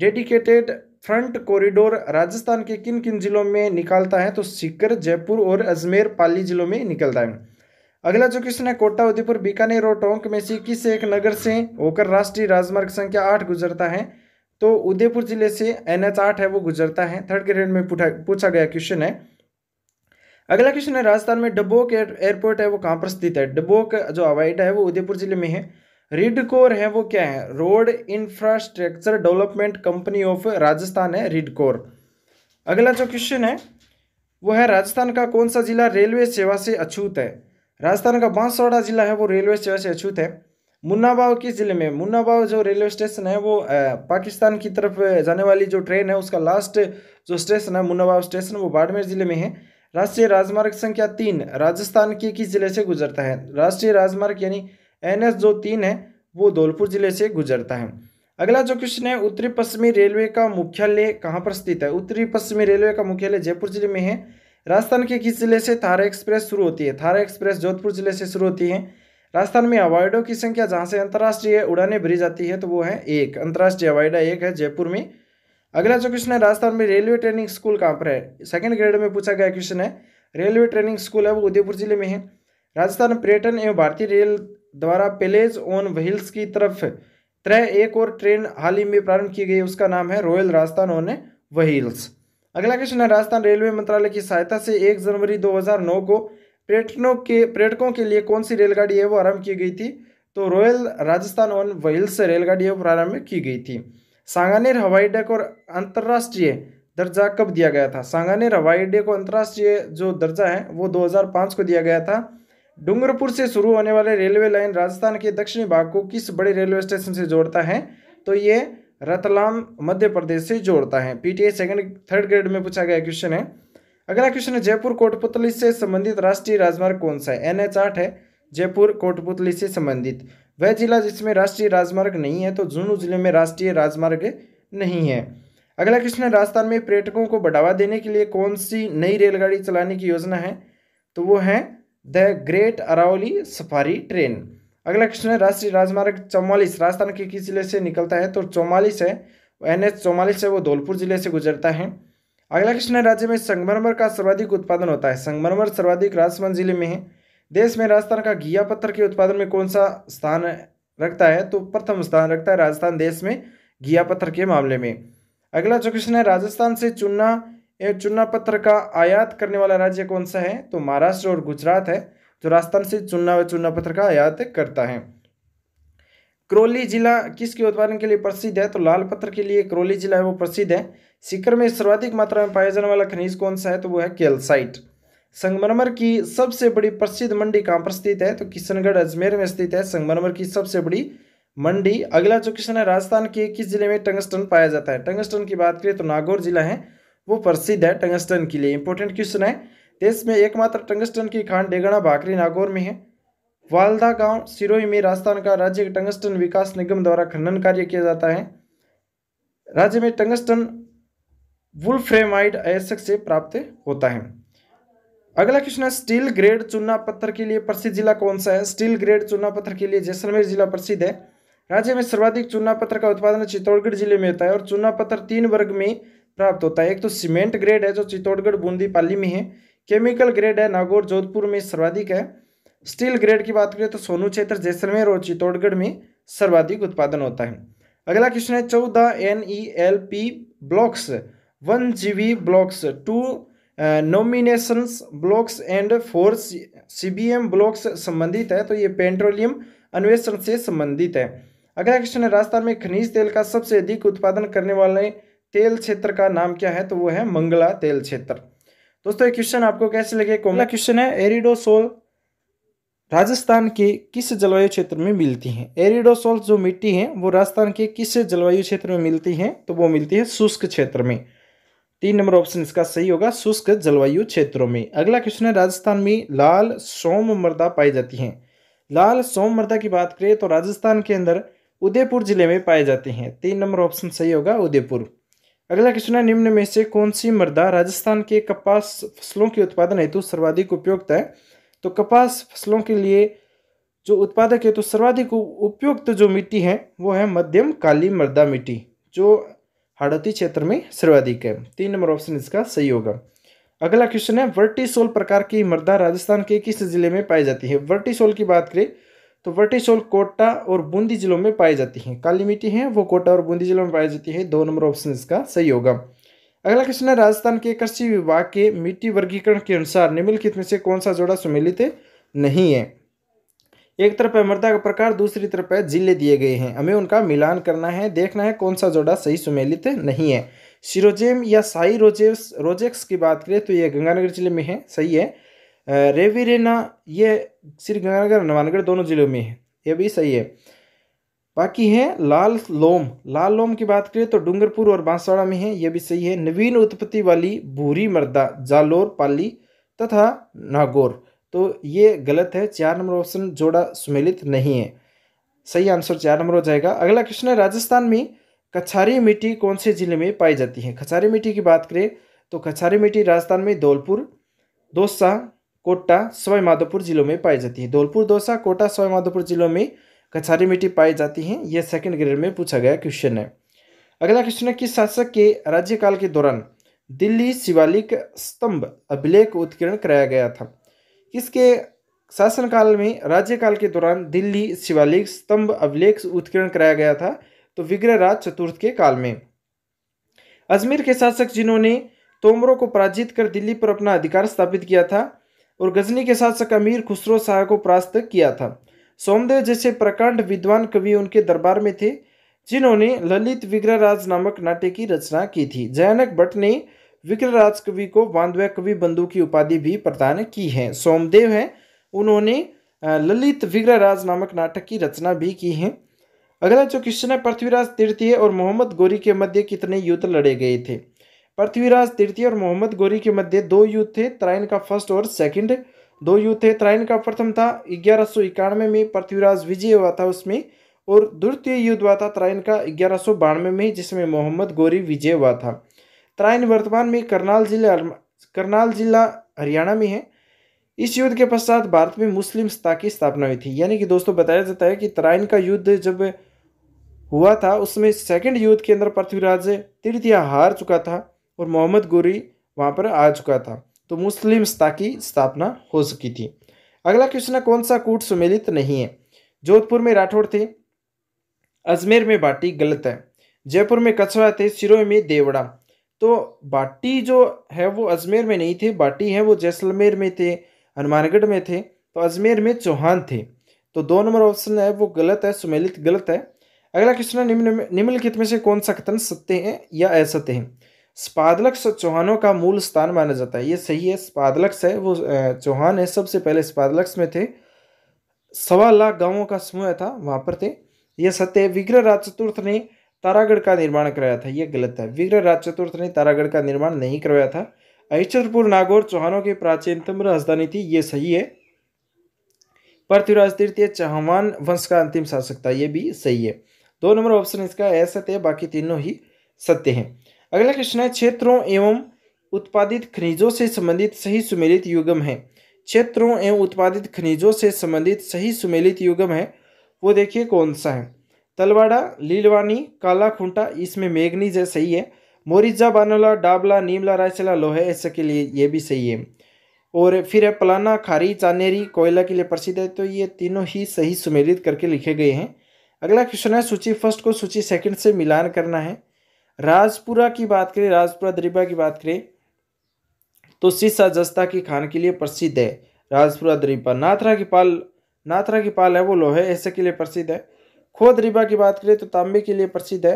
डेडिकेटेड फ्रंट कॉरिडोर राजस्थान के किन किन जिलों में निकालता है तो सीकर जयपुर और अजमेर पाली जिलों में निकलता है अगला जो क्वेश्चन है कोटा उदयपुर बीकानेर और टोंक में से किस एक नगर से होकर राष्ट्रीय राजमार्ग संख्या आठ गुजरता है तो उदयपुर जिले से एन एच आठ है वो गुजरता है थर्ड ग्रेड में पूछा गया क्वेश्चन है अगला क्वेश्चन है राजस्थान में डबोक एयरपोर्ट है वो कहाँ पर स्थित है डबोक जो हवाई अड्डा है वो उदयपुर जिले में है रिडकोर है वो क्या है road infrastructure development company of Rajasthan है रिडकोर अगला जो क्वेश्चन है वो है राजस्थान का कौन सा जिला रेलवे सेवा से अछूत है राजस्थान का बांसवाड़ा जिला है वो रेलवे सेवा से अछूत है मुन्नाबाव किस जिले में मुन्नाबाव जो रेलवे स्टेशन है वो पाकिस्तान की तरफ जाने वाली जो ट्रेन है उसका लास्ट जो स्टेशन है मुन्नाबाव स्टेशन वो बाड़मेर जिले में है राष्ट्रीय राजमार्ग संख्या तीन राजस्थान के किस जिले से गुजरता है राष्ट्रीय राजमार्ग यानी एन जो तीन है वो धौलपुर जिले से गुजरता है अगला जो क्वेश्चन है उत्तरी पश्चिमी रेलवे का मुख्यालय कहाँ पर स्थित है उत्तरी पश्चिमी रेलवे का मुख्यालय जयपुर जिले में है राजस्थान के किस जिले से थारा एक्सप्रेस शुरू होती है थारा एक्सप्रेस जोधपुर जिले से शुरू होती है राजस्थान में हवाई की संख्या जहाँ से अंतर्राष्ट्रीय उड़ानें भरी जाती है तो वो है एक अंतर्राष्ट्रीय हवाई एक है जयपुर में अगला जो क्वेश्चन है राजस्थान में रेलवे ट्रेनिंग स्कूल कहाँ पर है सेकंड ग्रेड में पूछा गया क्वेश्चन है रेलवे ट्रेनिंग स्कूल है वो उदयपुर जिले में है राजस्थान पर्यटन एवं भारतीय रेल द्वारा पेलेज ऑन व्हील्स की तरफ त्रय एक और ट्रेन हाल ही में प्रारंभ की गई उसका नाम है रॉयल राजस्थान ऑन व्हील्स अगला क्वेश्चन है राजस्थान रेलवे मंत्रालय की सहायता से एक जनवरी दो को पर्यटनों के पर्यटकों के लिए कौन सी रेलगाड़ी है वो आरम्भ की गई थी तो रॉयल राजस्थान ऑन व्हील्स रेलगाड़ी है वो प्रारंभ की गई थी सांगानेर हवाई अड्डे को अंतर्राष्ट्रीय दर्जा कब दिया गया था सांगानेर हवाई अड्डे को अंतर्राष्ट्रीय जो दर्जा है वो 2005 को दिया गया था डूंगरपुर से शुरू होने वाले रेलवे लाइन राजस्थान के दक्षिणी भाग को किस बड़े रेलवे स्टेशन से जोड़ता है तो ये रतलाम मध्य प्रदेश से जोड़ता है पीटीए सेकंड थर्ड ग्रेड में पूछा गया क्वेश्चन है अगला क्वेश्चन है जयपुर कोटपुतली से संबंधित राष्ट्रीय राजमार्ग कौन सा है एन एच आठ है जयपुर कोटपुतली से संबंधित वह जिला जिसमें राष्ट्रीय राजमार्ग नहीं है तो झुंझुनू जिले में राष्ट्रीय राजमार्ग नहीं है अगला क्वेश्चन है राजस्थान में पर्यटकों को बढ़ावा देने के लिए कौन सी नई रेलगाड़ी चलाने की योजना है तो वो है the great Aravalli safari train अगला क्वेश्चन है राष्ट्रीय राजमार्ग चौवालीस राजस्थान के किस जिले से निकलता है तो चौवालीस है एन एच चौवालीस है वो धौलपुर जिले से गुजरता है अगला क्वेश्चन है राज्य में संगमरमर का सर्वाधिक उत्पादन होता है संगमरमर सर्वाधिक राजसमंद जिले में है देश में राजस्थान का घिया पत्थर के उत्पादन में कौन सा स्थान रखता है तो प्रथम स्थान रखता है राजस्थान देश में घिया पत्थर के मामले में अगला जो क्वेश्चन है राजस्थान से चुना चुना पत्थर का आयात करने वाला राज्य कौन सा है तो महाराष्ट्र और गुजरात है जो राजस्थान से चुना व चुना पत्थर का आयात करता है करौली जिला किसके उत्पादन के लिए प्रसिद्ध है तो लाल पत्थर के लिए करौली जिला है वो प्रसिद्ध है सिकर में सर्वाधिक मात्रा में पाया जाने वाला खनिज कौन सा है तो वो है केलसाइट संगमरमर की सबसे बड़ी प्रसिद्ध मंडी कहाँ पर स्थित है तो किशनगढ़ अजमेर में स्थित है संगमरमर की सबसे बड़ी मंडी अगला जो क्वेश्चन है राजस्थान के किस जिले में टंगस्टन पाया जाता है टंगस्टन की बात करें तो नागौर जिला है वो प्रसिद्ध है टंगस्टन के लिए इंपॉर्टेंट क्वेश्चन है देश में एकमात्र टंगस्टन की खान डेगणा भाकरी नागौर में है वालदा गांव सिरोही में राजस्थान का राज्य टंगस्टन विकास निगम द्वारा खनन कार्य किया जाता है राज्य में टंगस्टन वुल्फ्रेमाइड अयस्क से प्राप्त होता है अगला क्वेश्चन है स्टील ग्रेड चूना पत्थर के लिए प्रसिद्ध जिला कौन सा है स्टील ग्रेड चूना पत्थर के लिए जैसलमेर जिला प्रसिद्ध है राज्य में सर्वाधिक चूना पत्थर का उत्पादन चित्तौड़गढ़ जिले में होता है और चूना पत्थर तीन वर्ग में प्राप्त होता है एक तो सीमेंट ग्रेड है जो चित्तौड़गढ़ बूंदी पाली में है केमिकल ग्रेड है नागौर जोधपुर में सर्वाधिक है स्टील ग्रेड की बात करें तो सोनू क्षेत्र जैसलमेर और चित्तौड़गढ़ में सर्वाधिक उत्पादन होता है अगला क्वेश्चन है चौदह N E L P blocks one G V blocks two nominations blocks and four CBM blocks संबंधित है तो ये पेट्रोलियम अन्वेषण से संबंधित है अगला क्वेश्चन है राजस्थान में खनिज तेल का सबसे अधिक उत्पादन करने वाले तेल क्षेत्र का नाम क्या है तो वो है मंगला तेल क्षेत्र दोस्तों ये क्वेश्चन आपको कैसे लगे कोमला क्वेश्चन है एरिडोसोल राजस्थान के किस जलवायु क्षेत्र में मिलती हैं एरिडोसोल जो मिट्टी है वो राजस्थान के किस जलवायु क्षेत्र में मिलती है तो वो मिलती है शुष्क क्षेत्र में तीन नंबर ऑप्शन इसका सही होगा शुष्क जलवायु क्षेत्रों में अगला क्वेश्चन है राजस्थान में लाल सोम मृदा पाई जाती है लाल सोम मृदा की बात करें तो राजस्थान के अंदर उदयपुर जिले में पाए जाते हैं तीन नंबर ऑप्शन सही होगा उदयपुर अगला क्वेश्चन है निम्न में से कौन सी मृदा राजस्थान के कपास फसलों के उत्पादन हेतु सर्वाधिक उपयुक्त है तो कपास फसलों के लिए जो उत्पादक है तो सर्वाधिक उपयुक्त जो मिट्टी है वो है मध्यम काली मृदा मिट्टी जो हाड़ौती क्षेत्र में सर्वाधिक है तीन नंबर ऑप्शन इसका सही होगा अगला क्वेश्चन है वर्टिसोल प्रकार की मृदा राजस्थान के किस जिले में पाई जाती है वर्टिसोल की बात करें तो वर्टिसोल कोटा और बूंदी जिलों में पाई जाती है काली मिट्टी है वो कोटा और बूंदी जिलों में पाई जाती है दो नंबर ऑप्शन इसका सही होगा अगला क्वेश्चन है राजस्थान के कृषि विभाग के मिट्टी वर्गीकरण के अनुसार निम्नलिखित में से कौन सा जोड़ा सुमिलित नहीं है एक तरफ है मर्दा का प्रकार दूसरी तरफ है जिले दिए गए हैं हमें उनका मिलान करना है देखना है कौन सा जोड़ा सही सुमेलित नहीं है सिरोजेम या साई रोजेस रोजेक्स की बात करें तो ये गंगानगर जिले में है सही है रेवीरेना ये श्री गंगानगर हनुमानगढ़ दोनों जिलों में है यह भी सही है बाकी है लाल लोम लाल लोम की बात करें तो डूंगरपुर और बांसवाड़ा में है यह भी सही है नवीन उत्पत्ति वाली भूरी मर्दा जालोर पाली तथा नागौर तो ये गलत है चार नंबर ऑप्शन जोड़ा सुमेलित नहीं है सही आंसर चार नंबर हो जाएगा अगला क्वेश्चन है राजस्थान में कछारी मिट्टी कौन से जिले में पाई जाती है कछारी मिट्टी की बात करें तो कछारी मिट्टी राजस्थान में धौलपुर दौसा कोटा सवाई माधोपुर जिलों में पाई जाती है धौलपुर दौसा कोटा सवाई माधोपुर जिलों में कछारी मिट्टी पाई जाती है यह सेकंड ग्रेड में पूछा गया क्वेश्चन है अगला क्वेश्चन है किस शासक के राज्यकाल के दौरान दिल्ली शिवालिक स्तंभ अभिलेख उत्कीर्ण कराया गया था इसके शासनकाल में राज्यकाल के दौरान दिल्ली शिवालिक स्तंभ अभिलेख उत्कीर्ण कराया गया था तो विग्रहराज चतुर्थ के काल में अजमेर के शासक जिन्होंने तोमरों को पराजित कर दिल्ली पर अपना अधिकार स्थापित किया था और गजनी के शासक अमीर खुसरो शाह को परास्त किया था सोमदेव जैसे प्रकांड विद्वान कवि उनके दरबार में थे जिन्होंने ललित विग्रहराज नामक नाट्य की रचना की थी जयानक भट्ट ने विक्रल राज कवि को बांधव कवि बंधु की उपाधि भी प्रदान की है सोमदेव हैं उन्होंने ललित विग्रहराज नामक नाटक की रचना भी की है अगला जो क्वेश्चन है पृथ्वीराज तृतीय और मोहम्मद गोरी के मध्य कितने युद्ध लड़े गए थे पृथ्वीराज तृतीय और मोहम्मद गोरी के मध्य दो युद्ध थे त्राइन का फर्स्ट और सेकंड दो युद्ध थे त्राइन का प्रथम था ग्यारह सौ इक्यानवे में पृथ्वीराज विजय हुआ था उसमें और द्वितीय युद्ध हुआ था त्राइन का ग्यारह सौ बानवे में जिसमें मोहम्मद गोरी विजय हुआ था तराइन वर्तमान में करनाल जिले करनाल जिला हरियाणा में है इस युद्ध के पश्चात भारत में मुस्लिम सत्ता की स्थापना हुई थी यानी कि दोस्तों बताया जाता है कि तराइन का युद्ध जब हुआ था उसमें सेकंड युद्ध के अंदर पृथ्वीराज तृतीय हार चुका था और मोहम्मद गोरी वहाँ पर आ चुका था तो मुस्लिम सत्ता की स्थापना हो चुकी थी अगला क्वेश्चन है कौन सा कूट सुमेलित नहीं है जोधपुर में राठौड़ थे अजमेर में बाटी गलत है जयपुर में कछवा थे सिरोही में देवड़ा तो बाटी जो है वो अजमेर में नहीं थे बाटी हैं वो जैसलमेर में थे हनुमानगढ़ में थे तो अजमेर में चौहान थे तो दो नंबर ऑप्शन है वो गलत है सुमेलित गलत है अगला क्वेश्चन है निम्न निम्नलिखित में से कौन सा कथन सत्य है या असत्य है स्पादलक्ष चौहानों का मूल स्थान माना जाता है ये सही है स्पादलक्ष है वो चौहान है सबसे पहले स्पादलक्ष में थे सवा लाख गांवों का समूह था वहाँ पर थे यह सत्य विग्रह राज चतुर्थ ने तारागढ़ का निर्माण कराया था यह गलत है विग्रह राज चतुर्थ ने तारागढ़ का निर्माण नहीं करवाया था अहिचंद्रपुर नागौर चौहानों की प्राचीनतम राजधानी थी ये सही है पृथ्वीराज तृतीय चौहान वंश का अंतिम शासक था ये भी सही है दो नंबर ऑप्शन इसका असत्य है बाकी तीनों ही सत्य हैं अगला क्वेश्चन है क्षेत्रों एवं उत्पादित खनिजों से संबंधित सही सुमेलित युगम है क्षेत्रों एवं उत्पादित खनिजों से संबंधित सही सुमेलित युगम है वो देखिए कौन सा है तलवाड़ा लीलवानी काला खूंटा इसमें मेघनीज है सही है मोरिजा बानोला डाबला नीमला रायसेला लोहे ऐसे के लिए ये भी सही है और फिर है पलाना खारी चानेरी कोयला के लिए प्रसिद्ध है तो ये तीनों ही सही सुमेलित करके लिखे गए हैं अगला क्वेश्चन है सूची फर्स्ट को सूची सेकंड से मिलान करना है राजपुरा की बात करें राजपुरा दरिबा की बात करें तो सिसा जस्ता की खान के लिए प्रसिद्ध है राजपुरा दरिबा नाथरा की पाल नाथरा की पाल है वो लोहे ऐसे के लिए प्रसिद्ध है खोद रिबा की बात करें तो तांबे के लिए प्रसिद्ध है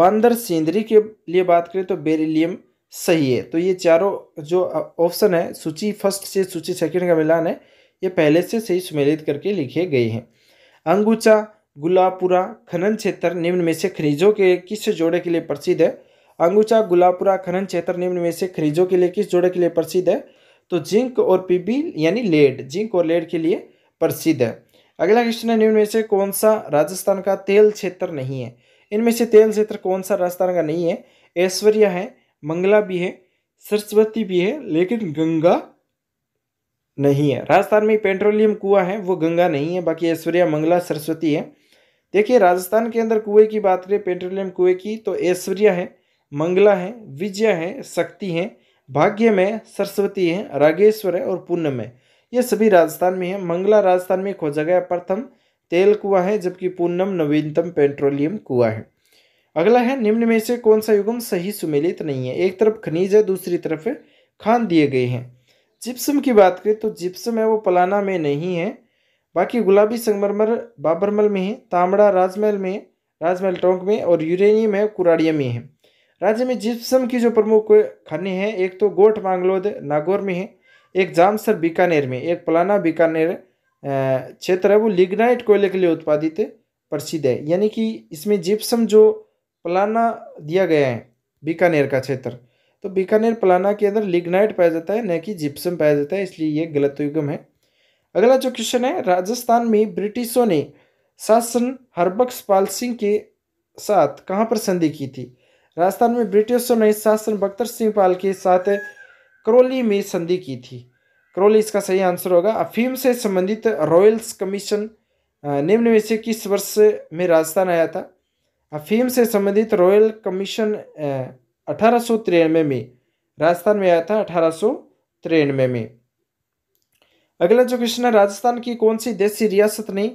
बंदर सेंदरी के लिए बात करें तो बेरिलियम सही है तो ये चारों जो ऑप्शन है सूची फर्स्ट से सूची सेकंड का मिलान है ये पहले से सही सुमेलित करके लिखे गए हैं अंगूचा गुलापुरा खनन क्षेत्र निम्न में से खनिजों के किस जोड़े के लिए प्रसिद्ध है अंगूचा गुलापुरा खनन क्षेत्र निम्न में से खनिजों के लिए किस जोड़े के लिए प्रसिद्ध है तो जिंक और पीबी यानी लेड जिंक और लेड के लिए प्रसिद्ध है अगला क्वेश्चन है निम्न में से कौन सा राजस्थान का तेल क्षेत्र नहीं है इनमें से तेल क्षेत्र कौन सा राजस्थान का नहीं है ऐश्वर्या है मंगला भी है सरस्वती भी है लेकिन गंगा नहीं है राजस्थान में पेट्रोलियम कुआ है वो गंगा नहीं है बाकी ऐश्वर्या मंगला सरस्वती है देखिए राजस्थान के अंदर कुएं की बात करें पेट्रोलियम कुएं की तो ऐश्वर्या है मंगला है विजय है शक्ति है भाग्य में सरस्वती है रागेश्वर है और पुण्य में ये सभी राजस्थान में है मंगला राजस्थान में खोजा गया प्रथम तेल कुआ है जबकि पूनम नवीनतम पेट्रोलियम कुआ है अगला है निम्न में से कौन सा युगम सही सुमेलित नहीं है एक तरफ खनिज है दूसरी तरफ खान दिए गए हैं जिप्सम की बात करें तो जिप्सम है वो पलाना में नहीं है बाकी गुलाबी संगमरमर बाबरमल में है तामड़ा राजमहल में राजमहल टोंक में और यूरेनियम है कुराड़िया में है राज्य में जिप्सम की जो प्रमुख खनिज हैं एक तो गोठ मांगलोद नागौर में है एक जामसर बीकानेर में एक पलाना बीकानेर क्षेत्र है वो लिग्नाइट कोयले के लिए उत्पादित प्रसिद्ध है यानी कि इसमें जिप्सम जो पलाना दिया गया है बीकानेर का क्षेत्र तो बीकानेर पलाना के अंदर लिग्नाइट पाया जाता है न कि जिप्सम पाया जाता है इसलिए ये गलत युगम है अगला जो क्वेश्चन है राजस्थान में ब्रिटिशों ने शासन हरबक्स पाल सिंह के साथ कहाँ पर संधि की थी राजस्थान में ब्रिटिशों ने शासन बख्तर सिंह पाल के साथ क्रोली में संधि की थी क्रोली इसका सही आंसर होगा अफीम से संबंधित रॉयल्स कमीशन निम्न में से किस वर्ष में राजस्थान आया था अफीम से संबंधित रॉयल कमीशन अठारह में राजस्थान में आया था अठारह में अगला जो क्वेश्चन है राजस्थान की कौन सी देसी रियासत ने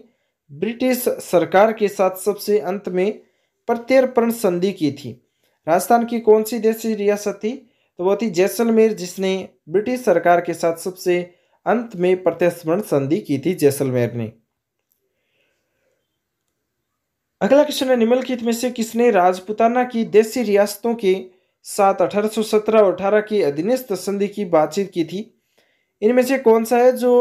ब्रिटिश सरकार के साथ सबसे अंत में प्रत्यर्पण संधि की थी राजस्थान की कौन सी देसी रियासत थी तो वह थी जैसलमेर जिसने ब्रिटिश सरकार के साथ सबसे अंत में प्रत्यास्मरण संधि की थी जैसलमेर ने अगला क्वेश्चन है निम्नलिखित में से किसने राजपुताना की देसी रियासतों के साथ 1817 और अठारह की अधीनस्थ संधि की बातचीत की थी इनमें से कौन सा है जो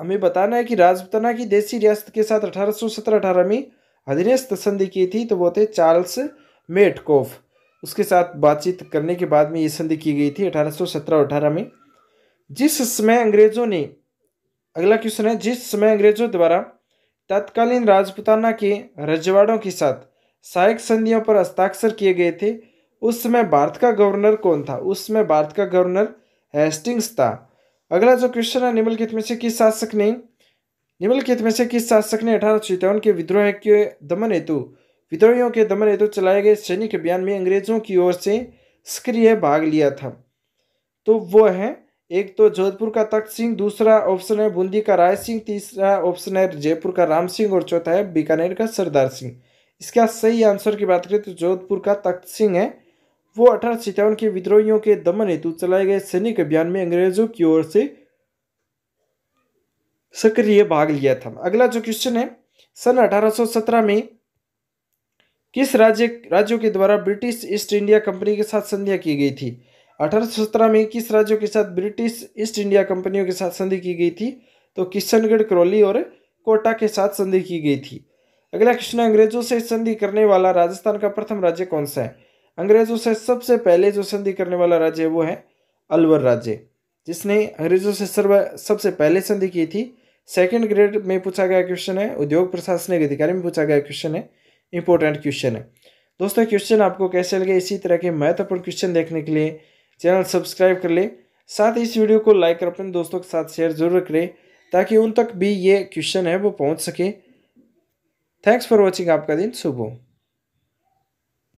हमें बताना है कि राजपुताना की देसी रियासत के साथ 1817-18 में अधीनस्थ संधि की थी तो वो थे चार्ल्स मेटकोफ उसके साथ बातचीत करने के बाद में ये संधि की गई थी 1817-18 में जिस समय अंग्रेजों ने अगला क्वेश्चन है जिस समय अंग्रेजों द्वारा तत्कालीन राजपुताना के रजवाड़ों के साथ सहायक संधियों पर हस्ताक्षर किए गए थे उस समय भारत का गवर्नर कौन था उस समय भारत का गवर्नर हेस्टिंग्स था अगला जो क्वेश्चन है निम्नलिखित में से किस शासक ने निम्नलिखित में से किस शासक ने अठारह सौ के विद्रोह के दमन हेतु विद्रोहियों के दमन हेतु चलाए गए सैनिक अभियान में अंग्रेजों की ओर से सक्रिय भाग लिया था तो वो है एक तो जोधपुर का तख्त सिंह दूसरा ऑप्शन है बूंदी का राय सिंह तीसरा ऑप्शन है जयपुर का राम सिंह और चौथा है बीकानेर का सरदार सिंह इसका सही आंसर की बात करें तो जोधपुर का तख्त सिंह है वो अठारह सत्तावन के विद्रोहियों के दमन हेतु चलाए गए सैनिक अभियान में अंग्रेजों की ओर से सक्रिय भाग लिया था अगला जो क्वेश्चन है सन 1817 में किस राज्य राज्यों के द्वारा ब्रिटिश ईस्ट इंडिया कंपनी के साथ संध्या की गई थी अठारह में किस राज्यों के साथ ब्रिटिश ईस्ट इंडिया कंपनियों के साथ संधि की गई थी तो किशनगढ़ करौली और कोटा के साथ संधि की गई थी अगला क्वेश्चन अंग्रेजों से संधि करने वाला राजस्थान का प्रथम राज्य कौन सा है अंग्रेजों से सबसे पहले जो संधि करने वाला राज्य है वो है अलवर राज्य जिसने अंग्रेजों से सर्व सबसे पहले संधि की थी सेकंड ग्रेड में पूछा गया क्वेश्चन है उद्योग प्रशासनिक अधिकारी में पूछा गया क्वेश्चन है इंपॉर्टेंट क्वेश्चन है दोस्तों क्वेश्चन आपको कैसे लगे इसी तरह के महत्वपूर्ण क्वेश्चन देखने के लिए चैनल सब्सक्राइब कर ले साथ इस वीडियो को लाइक कर अपने दोस्तों के साथ शेयर जरूर करें ताकि उन तक भी ये क्वेश्चन है वो पहुंच सके थैंक्स फॉर वॉचिंग आपका दिन शुभ हो